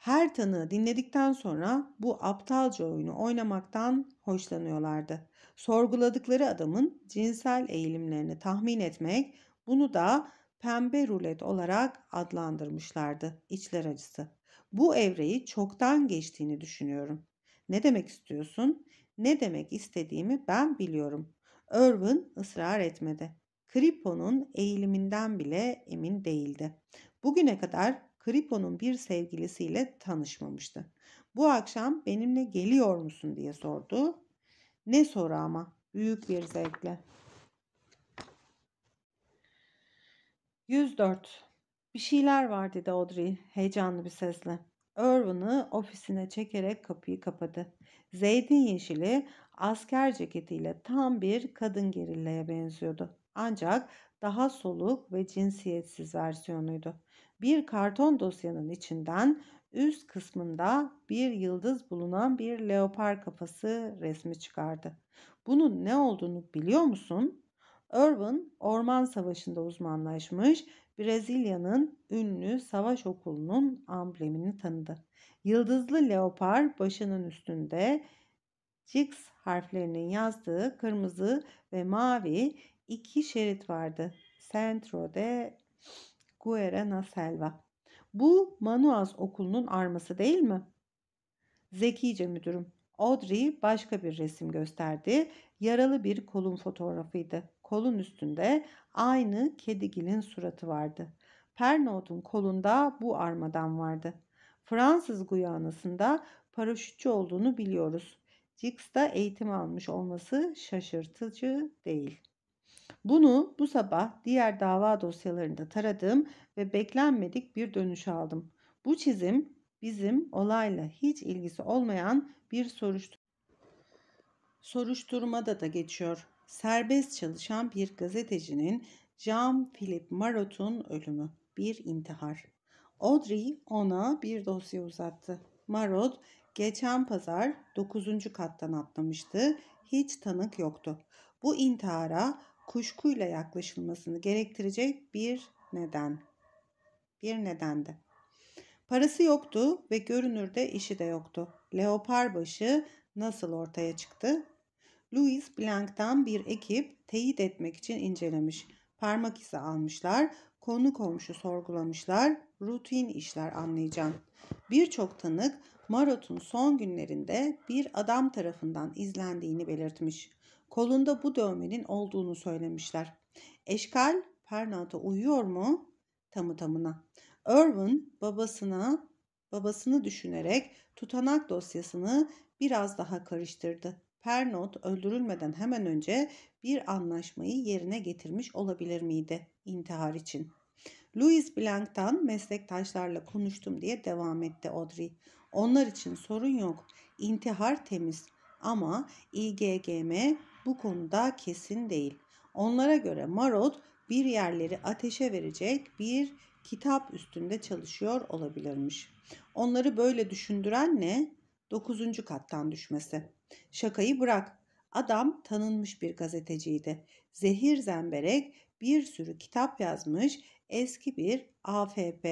Her tanığı dinledikten sonra bu aptalca oyunu oynamaktan hoşlanıyorlardı. Sorguladıkları adamın cinsel eğilimlerini tahmin etmek, bunu da pembe rulet olarak adlandırmışlardı içler acısı. Bu evreyi çoktan geçtiğini düşünüyorum. Ne demek istiyorsun? Ne demek istediğimi ben biliyorum. Irwin ısrar etmedi. Kripo'nun eğiliminden bile emin değildi. Bugüne kadar Kripo'nun bir sevgilisiyle tanışmamıştı. Bu akşam benimle geliyor musun diye sordu. Ne soru ama büyük bir zevkle. 104. Bir şeyler var dedi Audrey heyecanlı bir sesle. Irwin'ı ofisine çekerek kapıyı kapadı. Zeytin yeşili asker ceketiyle tam bir kadın gerillaya benziyordu. Ancak daha soluk ve cinsiyetsiz versiyonuydu. Bir karton dosyanın içinden üst kısmında bir yıldız bulunan bir leopar kafası resmi çıkardı. Bunun ne olduğunu biliyor musun? Irwin orman savaşında uzmanlaşmış Brezilya'nın ünlü savaş okulunun amblemini tanıdı. Yıldızlı leopar başının üstünde Cix harflerinin yazdığı kırmızı ve mavi iki şerit vardı. Centro de Guerena Selva. Bu Manuaz okulunun arması değil mi? Zekice müdürüm. Audrey başka bir resim gösterdi. Yaralı bir kolun fotoğrafıydı. Kolun üstünde aynı kedigilin suratı vardı. Pernod'un kolunda bu armadan vardı. Fransız Guyanası'nda paraşütçü olduğunu biliyoruz. Cix'da eğitim almış olması şaşırtıcı değil.'' Bunu bu sabah diğer dava dosyalarında taradım ve beklenmedik bir dönüş aldım. Bu çizim bizim olayla hiç ilgisi olmayan bir soruşturma soruşturmada da geçiyor. Serbest çalışan bir gazetecinin Jean-Philippe Marot'un ölümü bir intihar. Audrey ona bir dosya uzattı. Marot geçen pazar 9. kattan atlamıştı. Hiç tanık yoktu. Bu intihara kuşkuyla yaklaşılmasını gerektirecek bir neden. Bir nedendi. Parası yoktu ve görünürde işi de yoktu. Leopar başı nasıl ortaya çıktı? Louis Blanc'tan bir ekip teyit etmek için incelemiş. Parmak izi almışlar, konu komşu sorgulamışlar, rutin işler anlayacağım. Birçok tanık Marot'un son günlerinde bir adam tarafından izlendiğini belirtmiş. Kolunda bu dövmenin olduğunu söylemişler. Eşkal Pernat'a uyuyor mu? Tamı tamına. Irwin babasına babasını düşünerek tutanak dosyasını biraz daha karıştırdı. Pernot öldürülmeden hemen önce bir anlaşmayı yerine getirmiş olabilir miydi intihar için? Louis Blanc'tan meslektaşlarla konuştum diye devam etti Audrey. Onlar için sorun yok. İntihar temiz ama İGGM bu konuda kesin değil. Onlara göre Marot bir yerleri ateşe verecek bir kitap üstünde çalışıyor olabilirmiş. Onları böyle düşündüren ne? 9. kattan düşmesi. Şakayı bırak. Adam tanınmış bir gazeteciydi. Zehir zemberek bir sürü kitap yazmış, eski bir AFP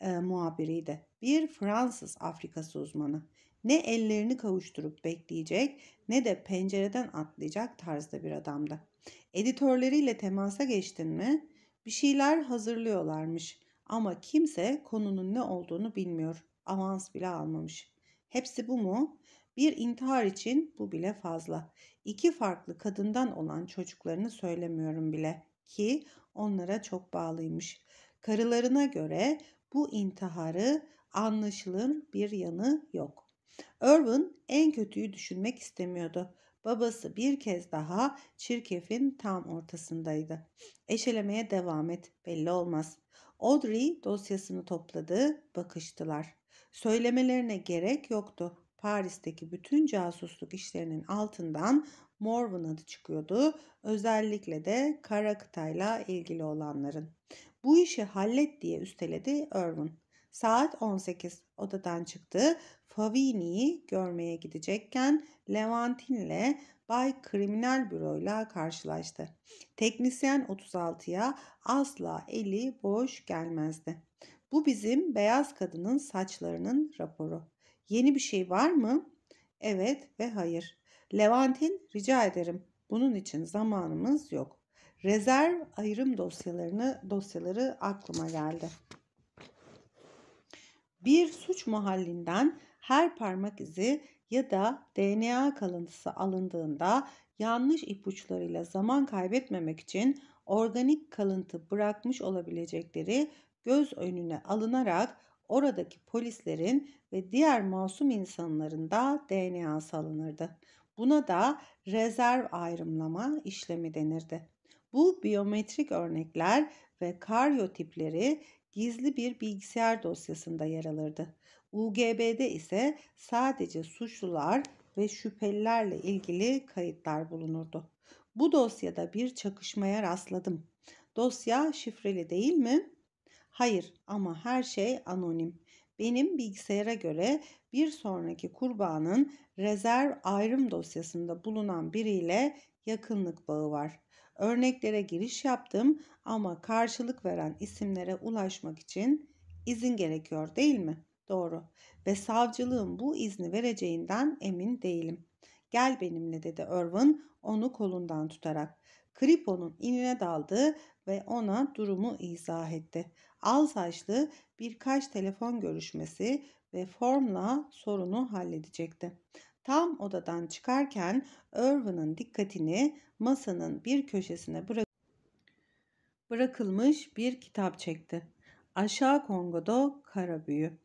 e, muhabiriydi. Bir Fransız Afrikası uzmanı. Ne ellerini kavuşturup bekleyecek ne de pencereden atlayacak tarzda bir adamdı. Editörleriyle temasa geçtin mi? Bir şeyler hazırlıyorlarmış ama kimse konunun ne olduğunu bilmiyor. Avans bile almamış. Hepsi bu mu? Bir intihar için bu bile fazla. İki farklı kadından olan çocuklarını söylemiyorum bile ki onlara çok bağlıymış. Karılarına göre bu intiharı anlaşılır bir yanı yok. Irwin en kötüyü düşünmek istemiyordu. Babası bir kez daha çirkefin tam ortasındaydı. Eşelemeye devam et belli olmaz. Audrey dosyasını topladı, bakıştılar. Söylemelerine gerek yoktu. Paris'teki bütün casusluk işlerinin altından Morvan adı çıkıyordu. Özellikle de kara kıtayla ilgili olanların. Bu işi hallet diye üsteledi Irwin. Saat 18 odadan çıktı. Favini'yi görmeye gidecekken Levantin'le Bay Kriminal Büro'yla karşılaştı. Teknisyen 36'ya asla eli boş gelmezdi. Bu bizim beyaz kadının saçlarının raporu. Yeni bir şey var mı? Evet ve hayır. Levantin rica ederim. Bunun için zamanımız yok rezerv ayrım dosyalarını dosyaları aklıma geldi. Bir suç mahallinden her parmak izi ya da DNA kalıntısı alındığında yanlış ipuçlarıyla zaman kaybetmemek için organik kalıntı bırakmış olabilecekleri göz önüne alınarak oradaki polislerin ve diğer masum insanların da DNA salınırdı. Buna da rezerv ayrımlama işlemi denirdi. Bu biyometrik örnekler ve karyotipleri gizli bir bilgisayar dosyasında yer alırdı. UGB'de ise sadece suçlular ve şüphelilerle ilgili kayıtlar bulunurdu. Bu dosyada bir çakışmaya rastladım. Dosya şifreli değil mi? Hayır ama her şey anonim. Benim bilgisayara göre bir sonraki kurbanın rezerv ayrım dosyasında bulunan biriyle yakınlık bağı var örneklere giriş yaptım ama karşılık veren isimlere ulaşmak için izin gerekiyor değil mi? Doğru. Ve savcılığın bu izni vereceğinden emin değilim. Gel benimle dedi Irwin onu kolundan tutarak. Kripo'nun inine daldı ve ona durumu izah etti. Al saçlı birkaç telefon görüşmesi ve formla sorunu halledecekti. Tam odadan çıkarken Irvin'ın dikkatini masanın bir köşesine bırak bırakılmış bir kitap çekti. Aşağı Kongo'da kara büyü.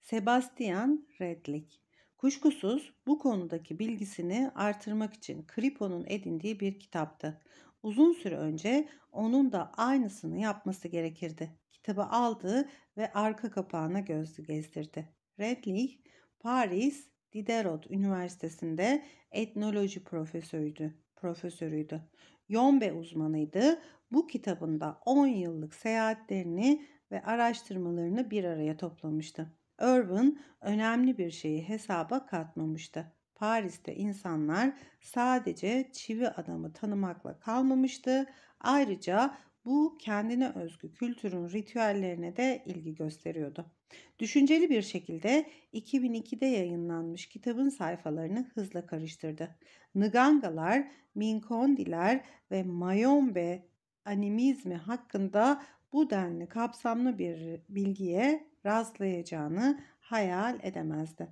Sebastian Redlik. Kuşkusuz bu konudaki bilgisini artırmak için Kripo'nun edindiği bir kitaptı. Uzun süre önce onun da aynısını yapması gerekirdi. Kitabı aldı ve arka kapağına gözlü gezdirdi. Redlich, Paris Diderot Üniversitesi'nde etnoloji profesörüydü. profesörüydü. Yombe uzmanıydı. Bu kitabında 10 yıllık seyahatlerini ve araştırmalarını bir araya toplamıştı. Urban önemli bir şeyi hesaba katmamıştı. Paris'te insanlar sadece çivi adamı tanımakla kalmamıştı. Ayrıca bu kendine özgü kültürün ritüellerine de ilgi gösteriyordu. Düşünceli bir şekilde 2002'de yayınlanmış kitabın sayfalarını hızla karıştırdı. Ngangalar, Minkondiler ve Mayombe animizmi hakkında bu denli kapsamlı bir bilgiye rastlayacağını hayal edemezdi.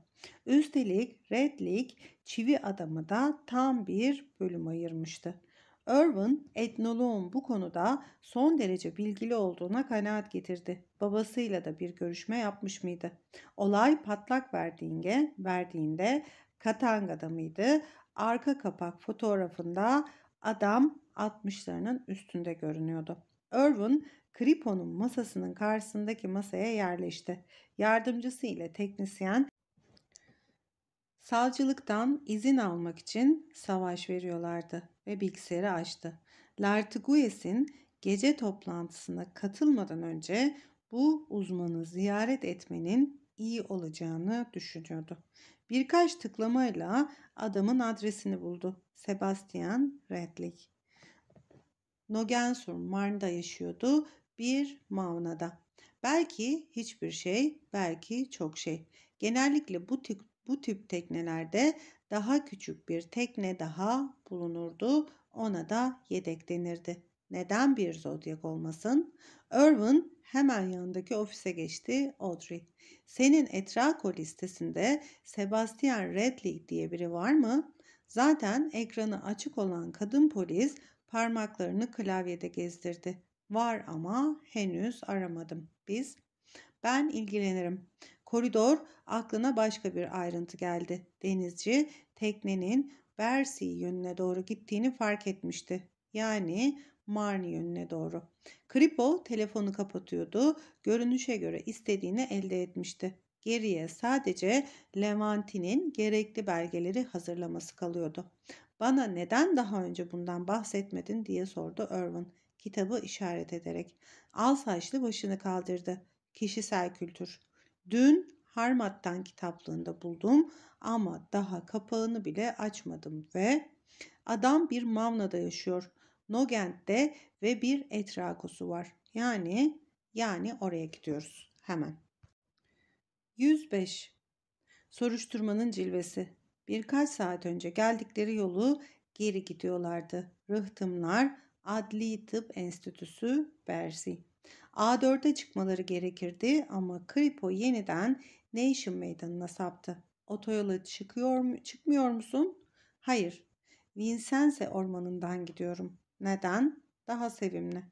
Üstelik Redlick çivi adamı da tam bir bölüm ayırmıştı. Irwin, etnoloğun bu konuda son derece bilgili olduğuna kanaat getirdi. Babasıyla da bir görüşme yapmış mıydı? Olay patlak verdiğinde, verdiğinde Katanga'da mıydı? Arka kapak fotoğrafında adam 60'larının üstünde görünüyordu. Irwin, Kripo'nun masasının karşısındaki masaya yerleşti. Yardımcısı ile teknisyen Savcılıktan izin almak için savaş veriyorlardı ve bilgisayarı açtı. Lartigues'in gece toplantısına katılmadan önce bu uzmanı ziyaret etmenin iyi olacağını düşünüyordu. Birkaç tıklamayla adamın adresini buldu. Sebastian Redlich. Nogensur Marn'da yaşıyordu. Bir Mauna'da. Belki hiçbir şey, belki çok şey. Genellikle bu tip bu tip teknelerde daha küçük bir tekne daha bulunurdu. Ona da yedek denirdi. Neden bir zodyak olmasın? Irwin hemen yanındaki ofise geçti Audrey. Senin Etrako listesinde Sebastian Redley diye biri var mı? Zaten ekranı açık olan kadın polis parmaklarını klavyede gezdirdi. Var ama henüz aramadım. Biz ben ilgilenirim. Koridor aklına başka bir ayrıntı geldi. Denizci teknenin Bersi yönüne doğru gittiğini fark etmişti. Yani Marni yönüne doğru. Kripo telefonu kapatıyordu. Görünüşe göre istediğini elde etmişti. Geriye sadece Levanti'nin gerekli belgeleri hazırlaması kalıyordu. Bana neden daha önce bundan bahsetmedin diye sordu Irwin kitabı işaret ederek. Al saçlı başını kaldırdı. Kişisel kültür. Dün Harmattan kitaplığında buldum ama daha kapağını bile açmadım ve adam bir Mavna'da yaşıyor. Nogent'te ve bir Etrakosu var. Yani yani oraya gidiyoruz hemen. 105. Soruşturmanın cilvesi. Birkaç saat önce geldikleri yolu geri gidiyorlardı. Rıhtımlar, Adli Tıp Enstitüsü, Berzi. A4'e çıkmaları gerekirdi ama Kripo yeniden Nation Meydanı'na saptı. Otoyola çıkıyor mu, çıkmıyor musun? Hayır. Vincense ormanından gidiyorum. Neden? Daha sevimli.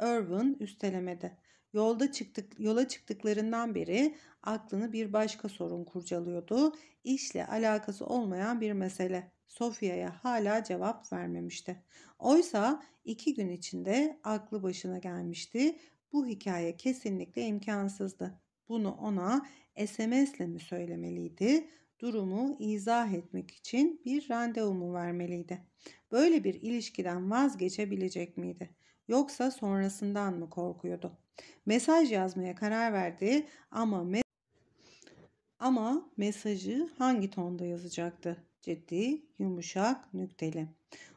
Irwin üstelemedi. Yolda çıktık, yola çıktıklarından beri aklını bir başka sorun kurcalıyordu. İşle alakası olmayan bir mesele. Sofiaya hala cevap vermemişti. Oysa iki gün içinde aklı başına gelmişti. Bu hikaye kesinlikle imkansızdı. Bunu ona SMS ile mi söylemeliydi? Durumu izah etmek için bir randevu mu vermeliydi? Böyle bir ilişkiden vazgeçebilecek miydi? Yoksa sonrasından mı korkuyordu? Mesaj yazmaya karar verdi ama me ama mesajı hangi tonda yazacaktı? Ciddi, yumuşak, nükteli.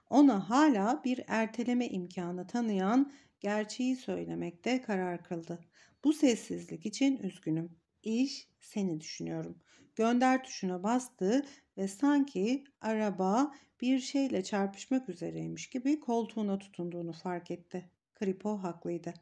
Ona hala bir erteleme imkanı tanıyan Gerçeği söylemekte karar kıldı. Bu sessizlik için üzgünüm. İş seni düşünüyorum. Gönder tuşuna bastı ve sanki araba bir şeyle çarpışmak üzereymiş gibi koltuğuna tutunduğunu fark etti. Kripo haklıydı.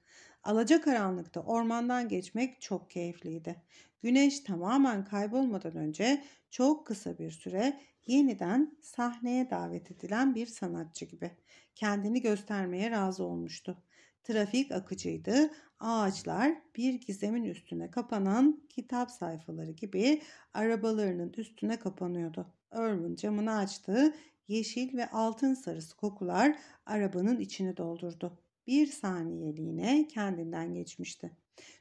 karanlıkta ormandan geçmek çok keyifliydi. Güneş tamamen kaybolmadan önce çok kısa bir süre yeniden sahneye davet edilen bir sanatçı gibi kendini göstermeye razı olmuştu. Trafik akıcıydı. Ağaçlar bir gizemin üstüne kapanan kitap sayfaları gibi arabalarının üstüne kapanıyordu. Irwin camını açtı. Yeşil ve altın sarısı kokular arabanın içini doldurdu. Bir saniyeliğine kendinden geçmişti.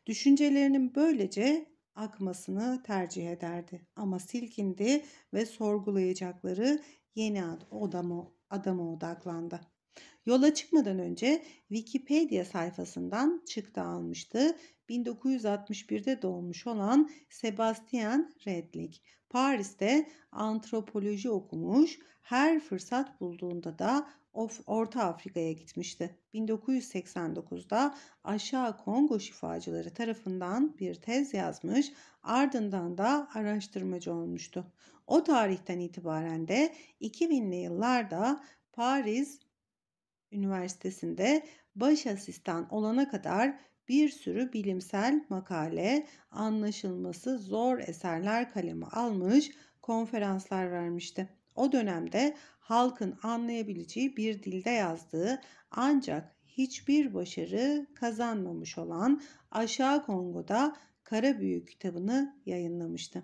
Düşüncelerinin böylece akmasını tercih ederdi. Ama silkindi ve sorgulayacakları yeni adama, adama odaklandı. Yola çıkmadan önce Wikipedia sayfasından çıktı almıştı. 1961'de doğmuş olan Sebastian Redlich, Paris'te antropoloji okumuş, her fırsat bulduğunda da of Orta Afrika'ya gitmişti. 1989'da Aşağı Kongo şifacıları tarafından bir tez yazmış, ardından da araştırmacı olmuştu. O tarihten itibaren de 2000'li yıllarda Paris Üniversitesi'nde baş asistan olana kadar bir sürü bilimsel makale, anlaşılması zor eserler kaleme almış, konferanslar vermişti. O dönemde halkın anlayabileceği bir dilde yazdığı ancak hiçbir başarı kazanmamış olan Aşağı Kongo'da Kara Büyük kitabını yayınlamıştı.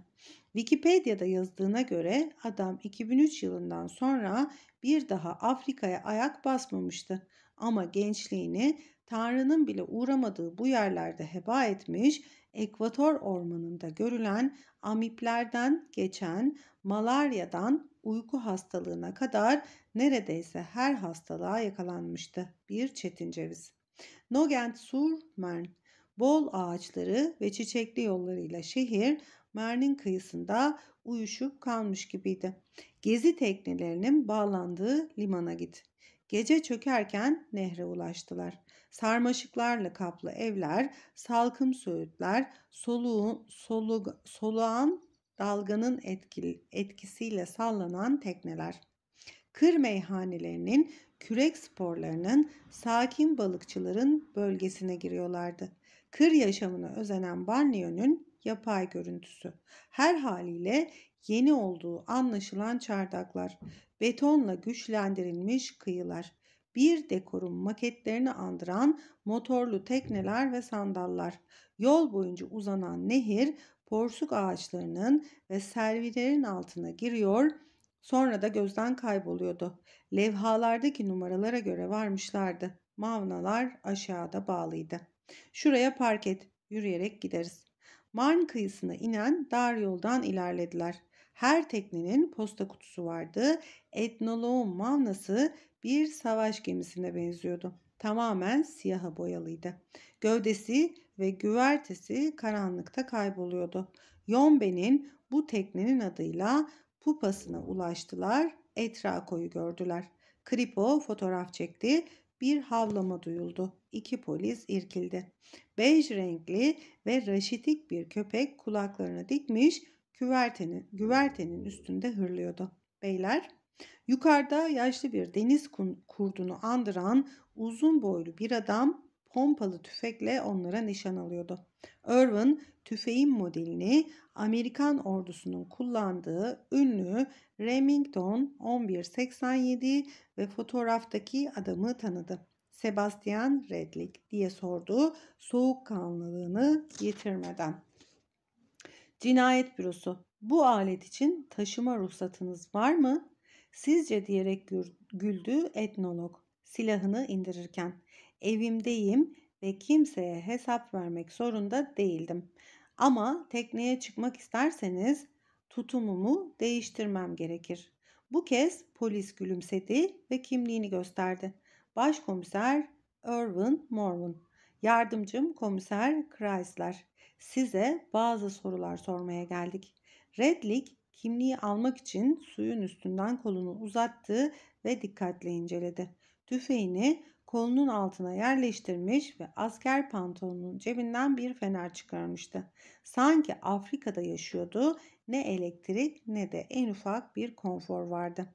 Wikipedia'da yazdığına göre adam 2003 yılından sonra bir daha Afrika'ya ayak basmamıştı. Ama gençliğini Tanrı'nın bile uğramadığı bu yerlerde heba etmiş, Ekvator ormanında görülen amiplerden geçen malaryadan uyku hastalığına kadar neredeyse her hastalığa yakalanmıştı. Bir çetin ceviz. Nogent sur Mern, bol ağaçları ve çiçekli yollarıyla şehir Merlin kıyısında uyuşup kalmış gibiydi. Gezi teknelerinin bağlandığı limana gitti. Gece çökerken nehre ulaştılar. Sarmaşıklarla kaplı evler, salkım söğütler, soluğun, solu, soluğan dalganın etkili, etkisiyle sallanan tekneler. Kır meyhanelerinin, kürek sporlarının, sakin balıkçıların bölgesine giriyorlardı. Kır yaşamına özenen Barnion'un yapay görüntüsü. Her haliyle yeni olduğu anlaşılan çardaklar, betonla güçlendirilmiş kıyılar, bir dekorun maketlerini andıran motorlu tekneler ve sandallar, yol boyunca uzanan nehir, porsuk ağaçlarının ve servilerin altına giriyor, sonra da gözden kayboluyordu. Levhalardaki numaralara göre varmışlardı. Mavnalar aşağıda bağlıydı. Şuraya park et, yürüyerek gideriz. Marne kıyısına inen dar yoldan ilerlediler. Her teknenin posta kutusu vardı. Etnoloğun mavnası bir savaş gemisine benziyordu. Tamamen siyaha boyalıydı. Gövdesi ve güvertesi karanlıkta kayboluyordu. Yombe'nin bu teknenin adıyla Pupas'ına ulaştılar. Etrako'yu gördüler. Kripo fotoğraf çekti. Bir havlama duyuldu. İki polis irkildi. Bej renkli ve raşitik bir köpek kulaklarını dikmiş güvertenin, güvertenin üstünde hırlıyordu. Beyler yukarıda yaşlı bir deniz kurdunu andıran uzun boylu bir adam pompalı tüfekle onlara nişan alıyordu. Irwin tüfeğin modelini Amerikan ordusunun kullandığı ünlü Remington 1187 ve fotoğraftaki adamı tanıdı. Sebastian Redlik diye sordu. Soğukkanlılığını yitirmeden. Cinayet bürosu. Bu alet için taşıma ruhsatınız var mı? Sizce diyerek güldü etnolog silahını indirirken. Evimdeyim ve kimseye hesap vermek zorunda değildim. Ama tekneye çıkmak isterseniz tutumumu değiştirmem gerekir. Bu kez polis gülümsedi ve kimliğini gösterdi. Başkomiser Irwin Morgan. Yardımcım komiser Chrysler. Size bazı sorular sormaya geldik. Redlik kimliği almak için suyun üstünden kolunu uzattı ve dikkatle inceledi. Tüfeğini kolunun altına yerleştirmiş ve asker pantolonunun cebinden bir fener çıkarmıştı. Sanki Afrika'da yaşıyordu. Ne elektrik ne de en ufak bir konfor vardı.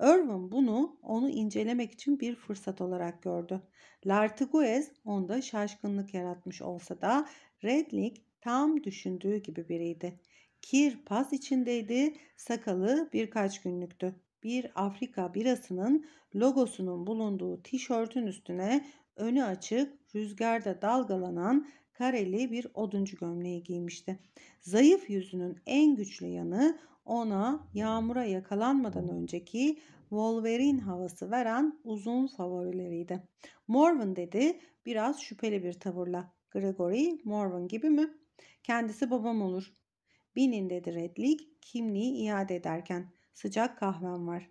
Irwin bunu onu incelemek için bir fırsat olarak gördü. Lartiguez onda şaşkınlık yaratmış olsa da Redlik tam düşündüğü gibi biriydi. Kir pas içindeydi, sakalı birkaç günlüktü bir Afrika birasının logosunun bulunduğu tişörtün üstüne önü açık, rüzgarda dalgalanan kareli bir oduncu gömleği giymişti. Zayıf yüzünün en güçlü yanı ona yağmura yakalanmadan önceki Wolverine havası veren uzun favorileriydi. Morven dedi biraz şüpheli bir tavırla. Gregory Morven gibi mi? Kendisi babam olur. Binin dedi Redlik kimliği iade ederken sıcak kahvem var.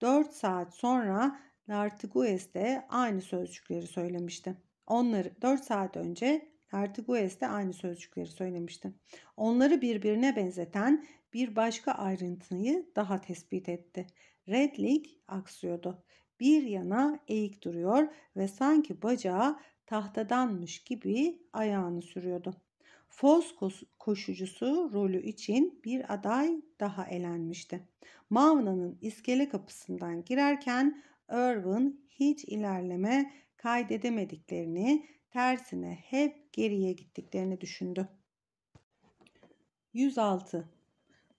4 saat sonra Lartigues'te aynı sözcükleri söylemişti. Onları 4 saat önce Lartigues'te aynı sözcükleri söylemişti. Onları birbirine benzeten bir başka ayrıntıyı daha tespit etti. Redlik aksıyordu. Bir yana eğik duruyor ve sanki bacağı tahtadanmış gibi ayağını sürüyordu. Fos koşucusu rolü için bir aday daha elenmişti. Mavna'nın iskele kapısından girerken Irwin hiç ilerleme kaydedemediklerini, tersine hep geriye gittiklerini düşündü. 106.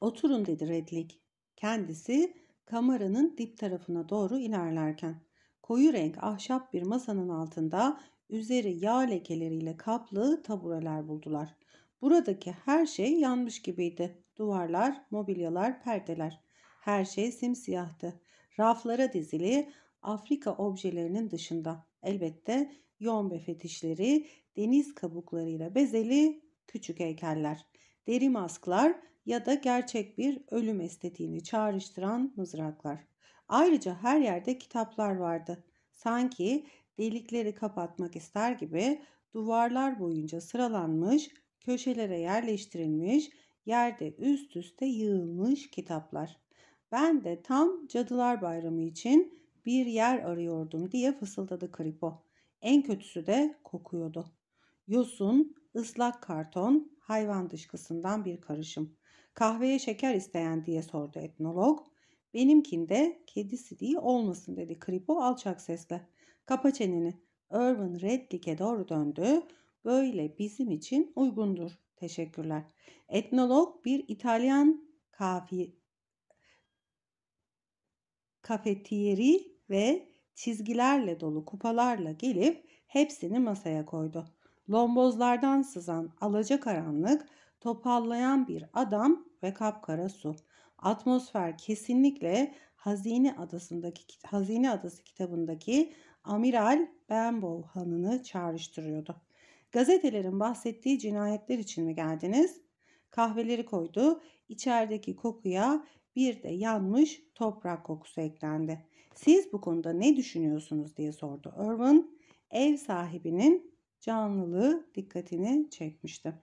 Oturun dedi Redlik. Kendisi kameranın dip tarafına doğru ilerlerken. Koyu renk ahşap bir masanın altında üzeri yağ lekeleriyle kaplı tabureler buldular. Buradaki her şey yanmış gibiydi. Duvarlar, mobilyalar, perdeler. Her şey simsiyahtı. Raflara dizili Afrika objelerinin dışında. Elbette yombe fetişleri, deniz kabuklarıyla bezeli küçük heykeller, deri masklar ya da gerçek bir ölüm estetiğini çağrıştıran mızraklar. Ayrıca her yerde kitaplar vardı. Sanki delikleri kapatmak ister gibi duvarlar boyunca sıralanmış, köşelere yerleştirilmiş, yerde üst üste yığılmış kitaplar. Ben de tam Cadılar Bayramı için bir yer arıyordum diye fısıldadı Kripo. En kötüsü de kokuyordu. Yosun, ıslak karton, hayvan dışkısından bir karışım. Kahveye şeker isteyen diye sordu etnolog. Benimkinde kedisi sidiği olmasın dedi Kripo alçak sesle. Kapa çeneni. Irvin Reddick'e doğru döndü. Böyle bizim için uygundur. Teşekkürler. Etnolog bir İtalyan kafi kafetiyeri ve çizgilerle dolu kupalarla gelip hepsini masaya koydu. Lombozlardan sızan alacakaranlık, topallayan bir adam ve kapkara su. Atmosfer kesinlikle Hazine Adası'ndaki Hazine Adası kitabındaki Amiral Benbow Hanı'nı çağrıştırıyordu. Gazetelerin bahsettiği cinayetler için mi geldiniz? Kahveleri koydu. İçerideki kokuya bir de yanmış toprak kokusu eklendi. Siz bu konuda ne düşünüyorsunuz diye sordu Irwin. Ev sahibinin canlılığı dikkatini çekmişti.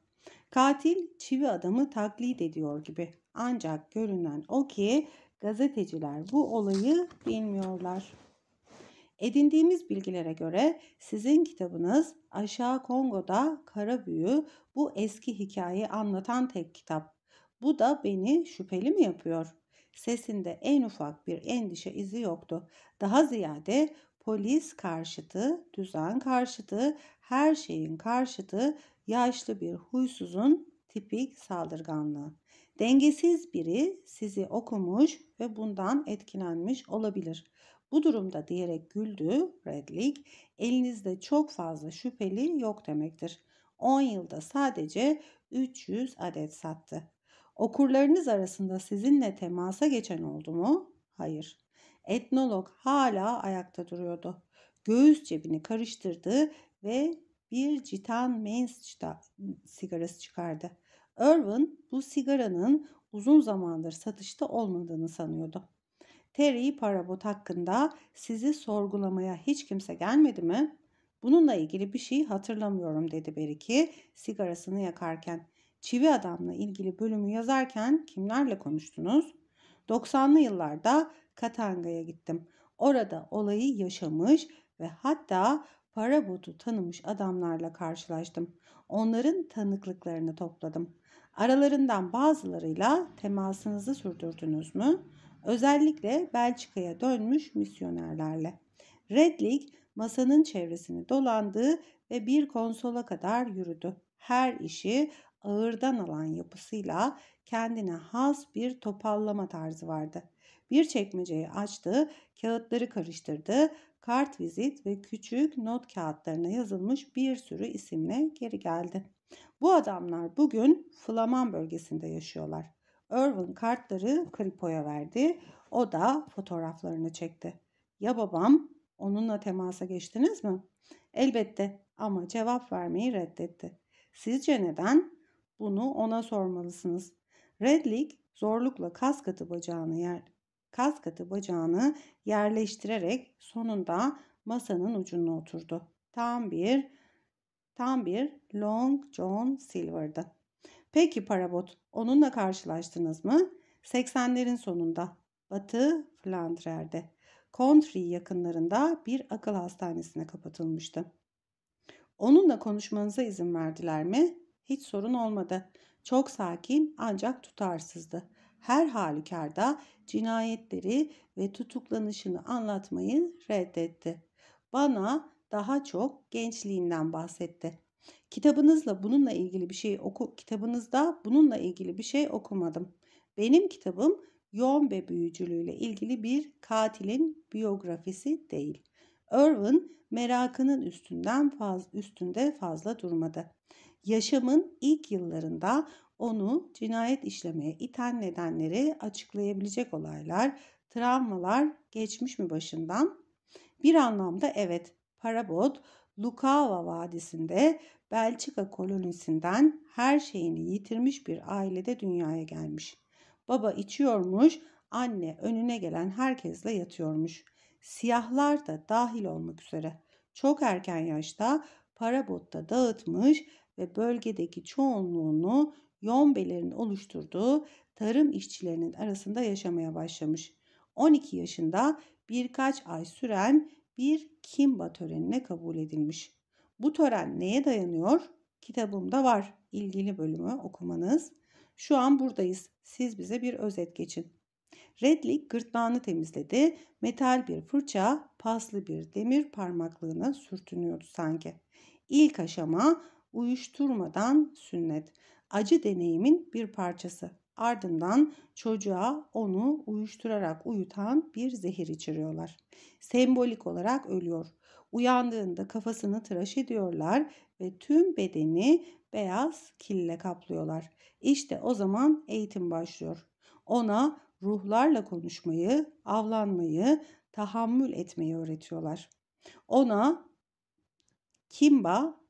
Katil çivi adamı taklit ediyor gibi. Ancak görünen o ki gazeteciler bu olayı bilmiyorlar. Edindiğimiz bilgilere göre sizin kitabınız Aşağı Kongo'da Kara Büyü bu eski hikayeyi anlatan tek kitap. Bu da beni şüpheli mi yapıyor? Sesinde en ufak bir endişe izi yoktu. Daha ziyade polis karşıtı, düzen karşıtı, her şeyin karşıtı yaşlı bir huysuzun tipik saldırganlığı. Dengesiz biri sizi okumuş ve bundan etkilenmiş olabilir. Bu durumda diyerek güldü Redlik. Elinizde çok fazla şüpheli yok demektir. 10 yılda sadece 300 adet sattı. Okurlarınız arasında sizinle temasa geçen oldu mu? Hayır. Etnolog hala ayakta duruyordu. Göğüs cebini karıştırdı ve bir citan mens sigarası çıkardı. Irwin bu sigaranın uzun zamandır satışta olmadığını sanıyordu. Terry Parabot hakkında sizi sorgulamaya hiç kimse gelmedi mi? Bununla ilgili bir şey hatırlamıyorum dedi Beriki sigarasını yakarken. Çivi adamla ilgili bölümü yazarken kimlerle konuştunuz? 90'lı yıllarda Katanga'ya gittim. Orada olayı yaşamış ve hatta Parabot'u tanımış adamlarla karşılaştım. Onların tanıklıklarını topladım. Aralarından bazılarıyla temasınızı sürdürdünüz mü? Özellikle Belçika'ya dönmüş misyonerlerle. Redlik masanın çevresini dolandı ve bir konsola kadar yürüdü. Her işi ağırdan alan yapısıyla kendine has bir topallama tarzı vardı. Bir çekmeceyi açtı, kağıtları karıştırdı, kart vizit ve küçük not kağıtlarına yazılmış bir sürü isimle geri geldi. Bu adamlar bugün Flaman bölgesinde yaşıyorlar. Irwin kartları Kripo'ya verdi. O da fotoğraflarını çekti. Ya babam? Onunla temasa geçtiniz mi? Elbette ama cevap vermeyi reddetti. Sizce neden? Bunu ona sormalısınız. Redlik zorlukla kas bacağını yer kas bacağını yerleştirerek sonunda masanın ucuna oturdu. Tam bir tam bir Long John Silver'dı. Peki Parabot, onunla karşılaştınız mı? 80'lerin sonunda Batı Flandrer'de, Contry yakınlarında bir akıl hastanesine kapatılmıştı. Onunla konuşmanıza izin verdiler mi? Hiç sorun olmadı. Çok sakin ancak tutarsızdı. Her halükarda cinayetleri ve tutuklanışını anlatmayı reddetti. Bana daha çok gençliğinden bahsetti. Kitabınızla bununla ilgili bir şey oku kitabınızda bununla ilgili bir şey okumadım. Benim kitabım yoğun ve büyücülüğüyle ilgili bir katilin biyografisi değil. Irwin merakının üstünden faz, üstünde fazla durmadı. Yaşamın ilk yıllarında onu cinayet işlemeye iten nedenleri açıklayabilecek olaylar, travmalar geçmiş mi başından? Bir anlamda evet, Parabot Lukava Vadisi'nde Belçika kolonisinden her şeyini yitirmiş bir ailede dünyaya gelmiş. Baba içiyormuş, anne önüne gelen herkesle yatıyormuş. Siyahlar da dahil olmak üzere. Çok erken yaşta para botta dağıtmış ve bölgedeki çoğunluğunu yombelerin oluşturduğu tarım işçilerinin arasında yaşamaya başlamış. 12 yaşında birkaç ay süren bir kimba törenine kabul edilmiş. Bu tören neye dayanıyor? Kitabımda var. ilgili bölümü okumanız. Şu an buradayız. Siz bize bir özet geçin. Redlik gırtlağını temizledi. Metal bir fırça, paslı bir demir parmaklığına sürtünüyordu sanki. İlk aşama uyuşturmadan sünnet. Acı deneyimin bir parçası. Ardından çocuğa onu uyuşturarak uyutan bir zehir içiriyorlar. Sembolik olarak ölüyor. Uyandığında kafasını tıraş ediyorlar ve tüm bedeni beyaz kille kaplıyorlar. İşte o zaman eğitim başlıyor. Ona ruhlarla konuşmayı, avlanmayı, tahammül etmeyi öğretiyorlar. Ona kimba,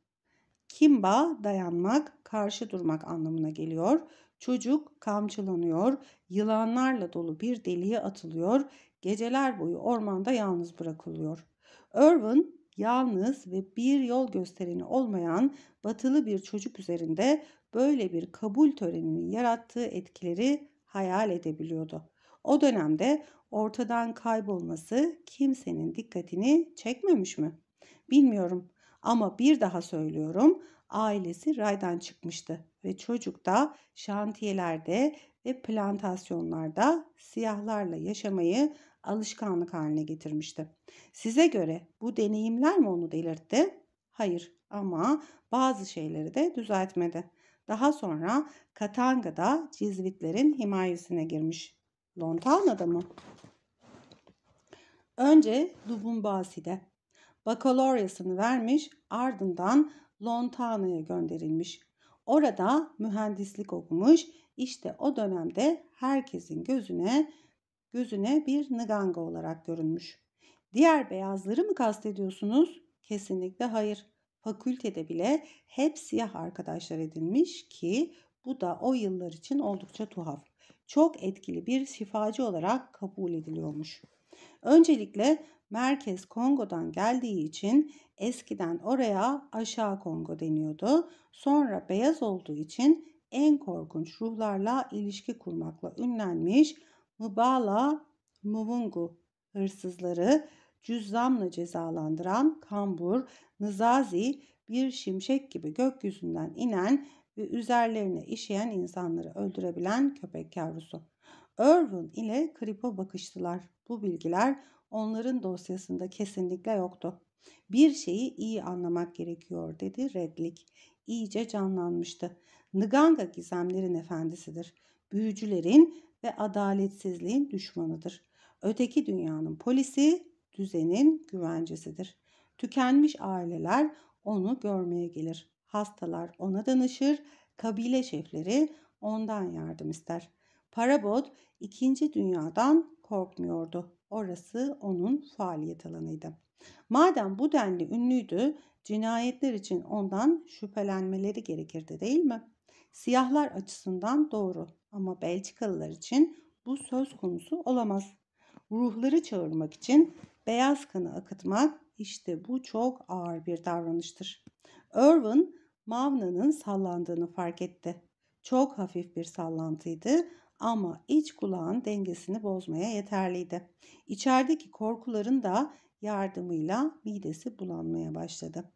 kimba dayanmak, karşı durmak anlamına geliyor. Çocuk kamçılanıyor, yılanlarla dolu bir deliğe atılıyor, geceler boyu ormanda yalnız bırakılıyor. Irwin yalnız ve bir yol göstereni olmayan batılı bir çocuk üzerinde böyle bir kabul töreninin yarattığı etkileri hayal edebiliyordu. O dönemde ortadan kaybolması kimsenin dikkatini çekmemiş mi? Bilmiyorum ama bir daha söylüyorum ailesi raydan çıkmıştı ve çocuk da şantiyelerde ve plantasyonlarda siyahlarla yaşamayı alışkanlık haline getirmişti. Size göre bu deneyimler mi onu delirtti? Hayır ama bazı şeyleri de düzeltmedi. Daha sonra Katanga'da Cizvitlerin himayesine girmiş. Lontana'da mı? Önce Lubumbaşi'de. Bakaloryasını vermiş ardından Lontana'ya gönderilmiş. Orada mühendislik okumuş. İşte o dönemde herkesin gözüne gözüne bir nıganga olarak görünmüş. Diğer beyazları mı kastediyorsunuz? Kesinlikle hayır. Fakültede bile hep siyah arkadaşlar edinmiş ki bu da o yıllar için oldukça tuhaf. Çok etkili bir şifacı olarak kabul ediliyormuş. Öncelikle Merkez Kongo'dan geldiği için eskiden oraya Aşağı Kongo deniyordu. Sonra beyaz olduğu için en korkunç ruhlarla ilişki kurmakla ünlenmiş Mubala, Muvungu hırsızları cüzdanla cezalandıran kambur Nızazi bir şimşek gibi gökyüzünden inen ve üzerlerine işeyen insanları öldürebilen köpek yavrusu. Irwin ile Kripo bakıştılar. Bu bilgiler onların dosyasında kesinlikle yoktu. Bir şeyi iyi anlamak gerekiyor dedi Redlik. İyice canlanmıştı. Nganga gizemlerin efendisidir. Büyücülerin ve adaletsizliğin düşmanıdır. Öteki dünyanın polisi düzenin güvencesidir. Tükenmiş aileler onu görmeye gelir. Hastalar ona danışır, kabile şefleri ondan yardım ister. Parabot ikinci dünyadan korkmuyordu. Orası onun faaliyet alanıydı. Madem bu denli ünlüydü, cinayetler için ondan şüphelenmeleri gerekirdi değil mi? Siyahlar açısından doğru ama Belçikalılar için bu söz konusu olamaz. Ruhları çağırmak için beyaz kanı akıtmak işte bu çok ağır bir davranıştır. Irwin Mavna'nın sallandığını fark etti. Çok hafif bir sallantıydı ama iç kulağın dengesini bozmaya yeterliydi. İçerideki korkuların da yardımıyla midesi bulanmaya başladı.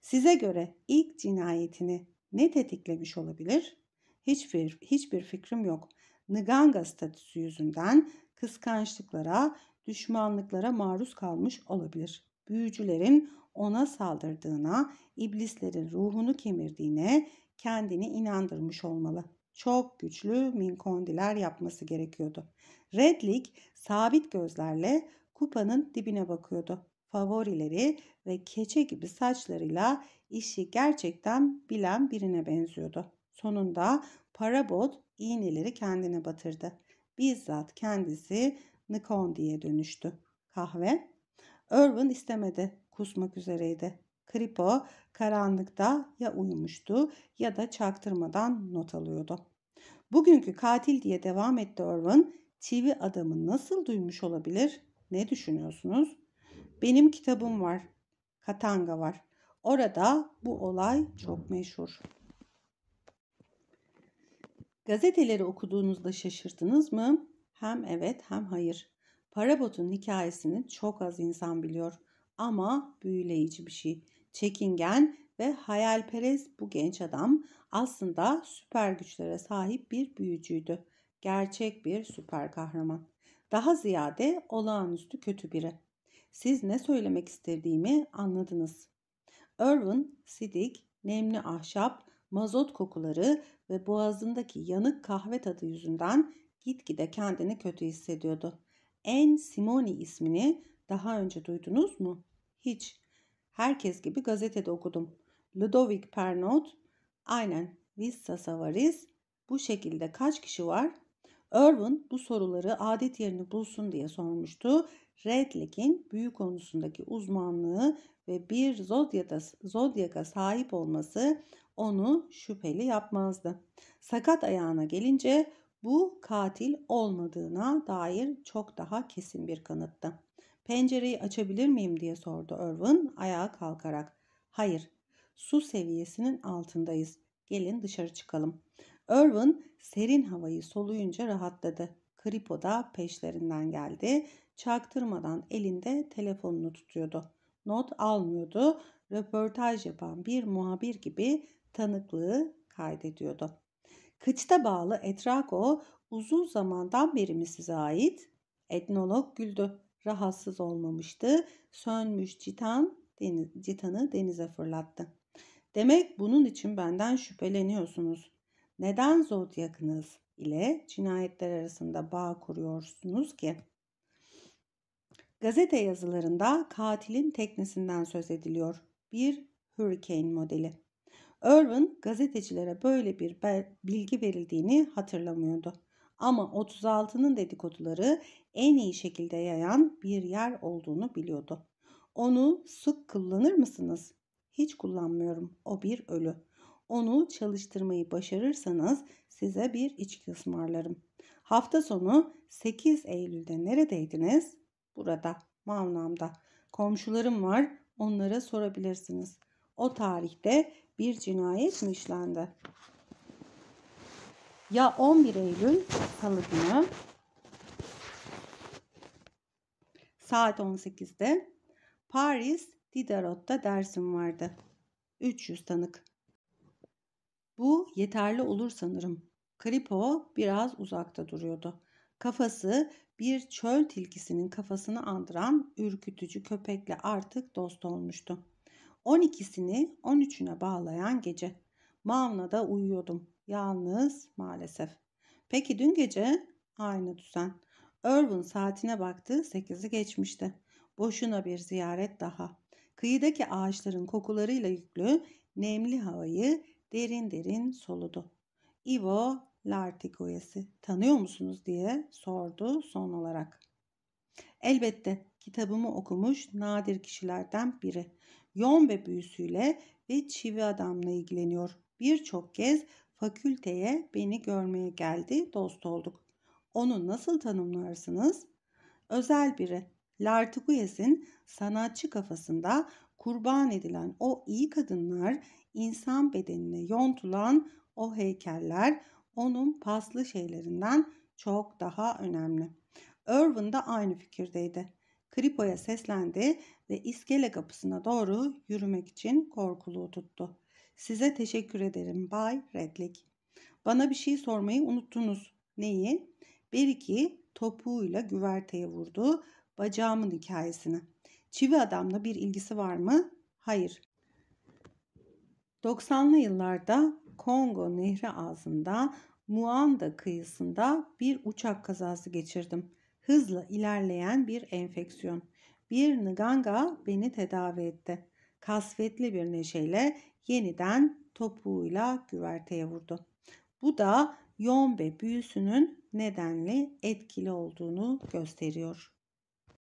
Size göre ilk cinayetini ne tetiklemiş olabilir? hiçbir, hiçbir fikrim yok. Nganga statüsü yüzünden kıskançlıklara, düşmanlıklara maruz kalmış olabilir. Büyücülerin ona saldırdığına, iblislerin ruhunu kemirdiğine kendini inandırmış olmalı. Çok güçlü minkondiler yapması gerekiyordu. Redlik sabit gözlerle kupanın dibine bakıyordu. Favorileri ve keçe gibi saçlarıyla işi gerçekten bilen birine benziyordu. Sonunda Parabot iğneleri kendine batırdı. Bizzat kendisi Nikon diye dönüştü. Kahve. Irwin istemedi. Kusmak üzereydi. Kripo karanlıkta ya uyumuştu ya da çaktırmadan not alıyordu. Bugünkü katil diye devam etti Irwin. Çivi adamı nasıl duymuş olabilir? Ne düşünüyorsunuz? Benim kitabım var. Katanga var. Orada bu olay çok meşhur. Gazeteleri okuduğunuzda şaşırdınız mı? Hem evet hem hayır. Parabot'un hikayesini çok az insan biliyor ama büyüleyici bir şey. Çekingen ve hayalperest bu genç adam aslında süper güçlere sahip bir büyücüydü. Gerçek bir süper kahraman. Daha ziyade olağanüstü kötü biri. Siz ne söylemek istediğimi anladınız. Irwin, sidik, nemli ahşap, mazot kokuları ve boğazındaki yanık kahve tadı yüzünden gitgide kendini kötü hissediyordu. En Simoni ismini daha önce duydunuz mu? Hiç. Herkes gibi gazetede okudum. Ludovic Pernod, aynen Vissa Savaris, bu şekilde kaç kişi var? Irwin bu soruları adet yerini bulsun diye sormuştu. Redlick'in büyü konusundaki uzmanlığı ve bir zodyaka, zodyaka sahip olması onu şüpheli yapmazdı. Sakat ayağına gelince bu katil olmadığına dair çok daha kesin bir kanıttı. Pencereyi açabilir miyim diye sordu Irwin ayağa kalkarak. Hayır, su seviyesinin altındayız. Gelin dışarı çıkalım. Irwin serin havayı soluyunca rahatladı. Kripo da peşlerinden geldi. Çaktırmadan elinde telefonunu tutuyordu. Not almıyordu. Röportaj yapan bir muhabir gibi tanıklığı kaydediyordu. Kıçta bağlı Etrako uzun zamandan beri mi size ait? Etnolog güldü. Rahatsız olmamıştı. Sönmüş citan deniz, citanı denize fırlattı. Demek bunun için benden şüpheleniyorsunuz. Neden zodyakınız ile cinayetler arasında bağ kuruyorsunuz ki? Gazete yazılarında katilin teknesinden söz ediliyor. Bir hurricane modeli. Irwin gazetecilere böyle bir bilgi verildiğini hatırlamıyordu. Ama 36'nın dedikoduları en iyi şekilde yayan bir yer olduğunu biliyordu. Onu sık kullanır mısınız? Hiç kullanmıyorum. O bir ölü. Onu çalıştırmayı başarırsanız size bir içki ısmarlarım. Hafta sonu 8 Eylül'de neredeydiniz? Burada, Mavnam'da. Komşularım var, onlara sorabilirsiniz. O tarihte bir cinayet mi işlendi? Ya 11 Eylül Salı günü saat 18'de Paris Diderot'ta dersim vardı. 300 tanık. Bu yeterli olur sanırım. Kripo biraz uzakta duruyordu. Kafası bir çöl tilkisinin kafasını andıran ürkütücü köpekle artık dost olmuştu. 12'sini 13'üne bağlayan gece. Mavna'da uyuyordum. Yalnız maalesef. Peki dün gece aynı düzen. Irvin saatine baktı 8'i geçmişti. Boşuna bir ziyaret daha. Kıyıdaki ağaçların kokularıyla yüklü nemli havayı derin derin soludu. Ivo Lartik tanıyor musunuz diye sordu son olarak. Elbette kitabımı okumuş nadir kişilerden biri ve büyüsüyle ve çivi adamla ilgileniyor. Birçok kez fakülteye beni görmeye geldi, dost olduk. Onu nasıl tanımlarsınız? Özel biri. Lartiguyes'in sanatçı kafasında kurban edilen o iyi kadınlar, insan bedenine yontulan o heykeller onun paslı şeylerinden çok daha önemli. Irwin de aynı fikirdeydi. Kripo'ya seslendi ve iskele kapısına doğru yürümek için korkuluğu tuttu. Size teşekkür ederim Bay Redlik. Bana bir şey sormayı unuttunuz. Neyi? Beriki topuğuyla güverteye vurdu bacağımın hikayesini. Çivi adamla bir ilgisi var mı? Hayır. 90'lı yıllarda Kongo Nehri ağzında Muanda kıyısında bir uçak kazası geçirdim. Hızla ilerleyen bir enfeksiyon bir Nganga beni tedavi etti. Kasvetli bir neşeyle yeniden topuğuyla güverteye vurdu. Bu da Yombe büyüsünün nedenli etkili olduğunu gösteriyor.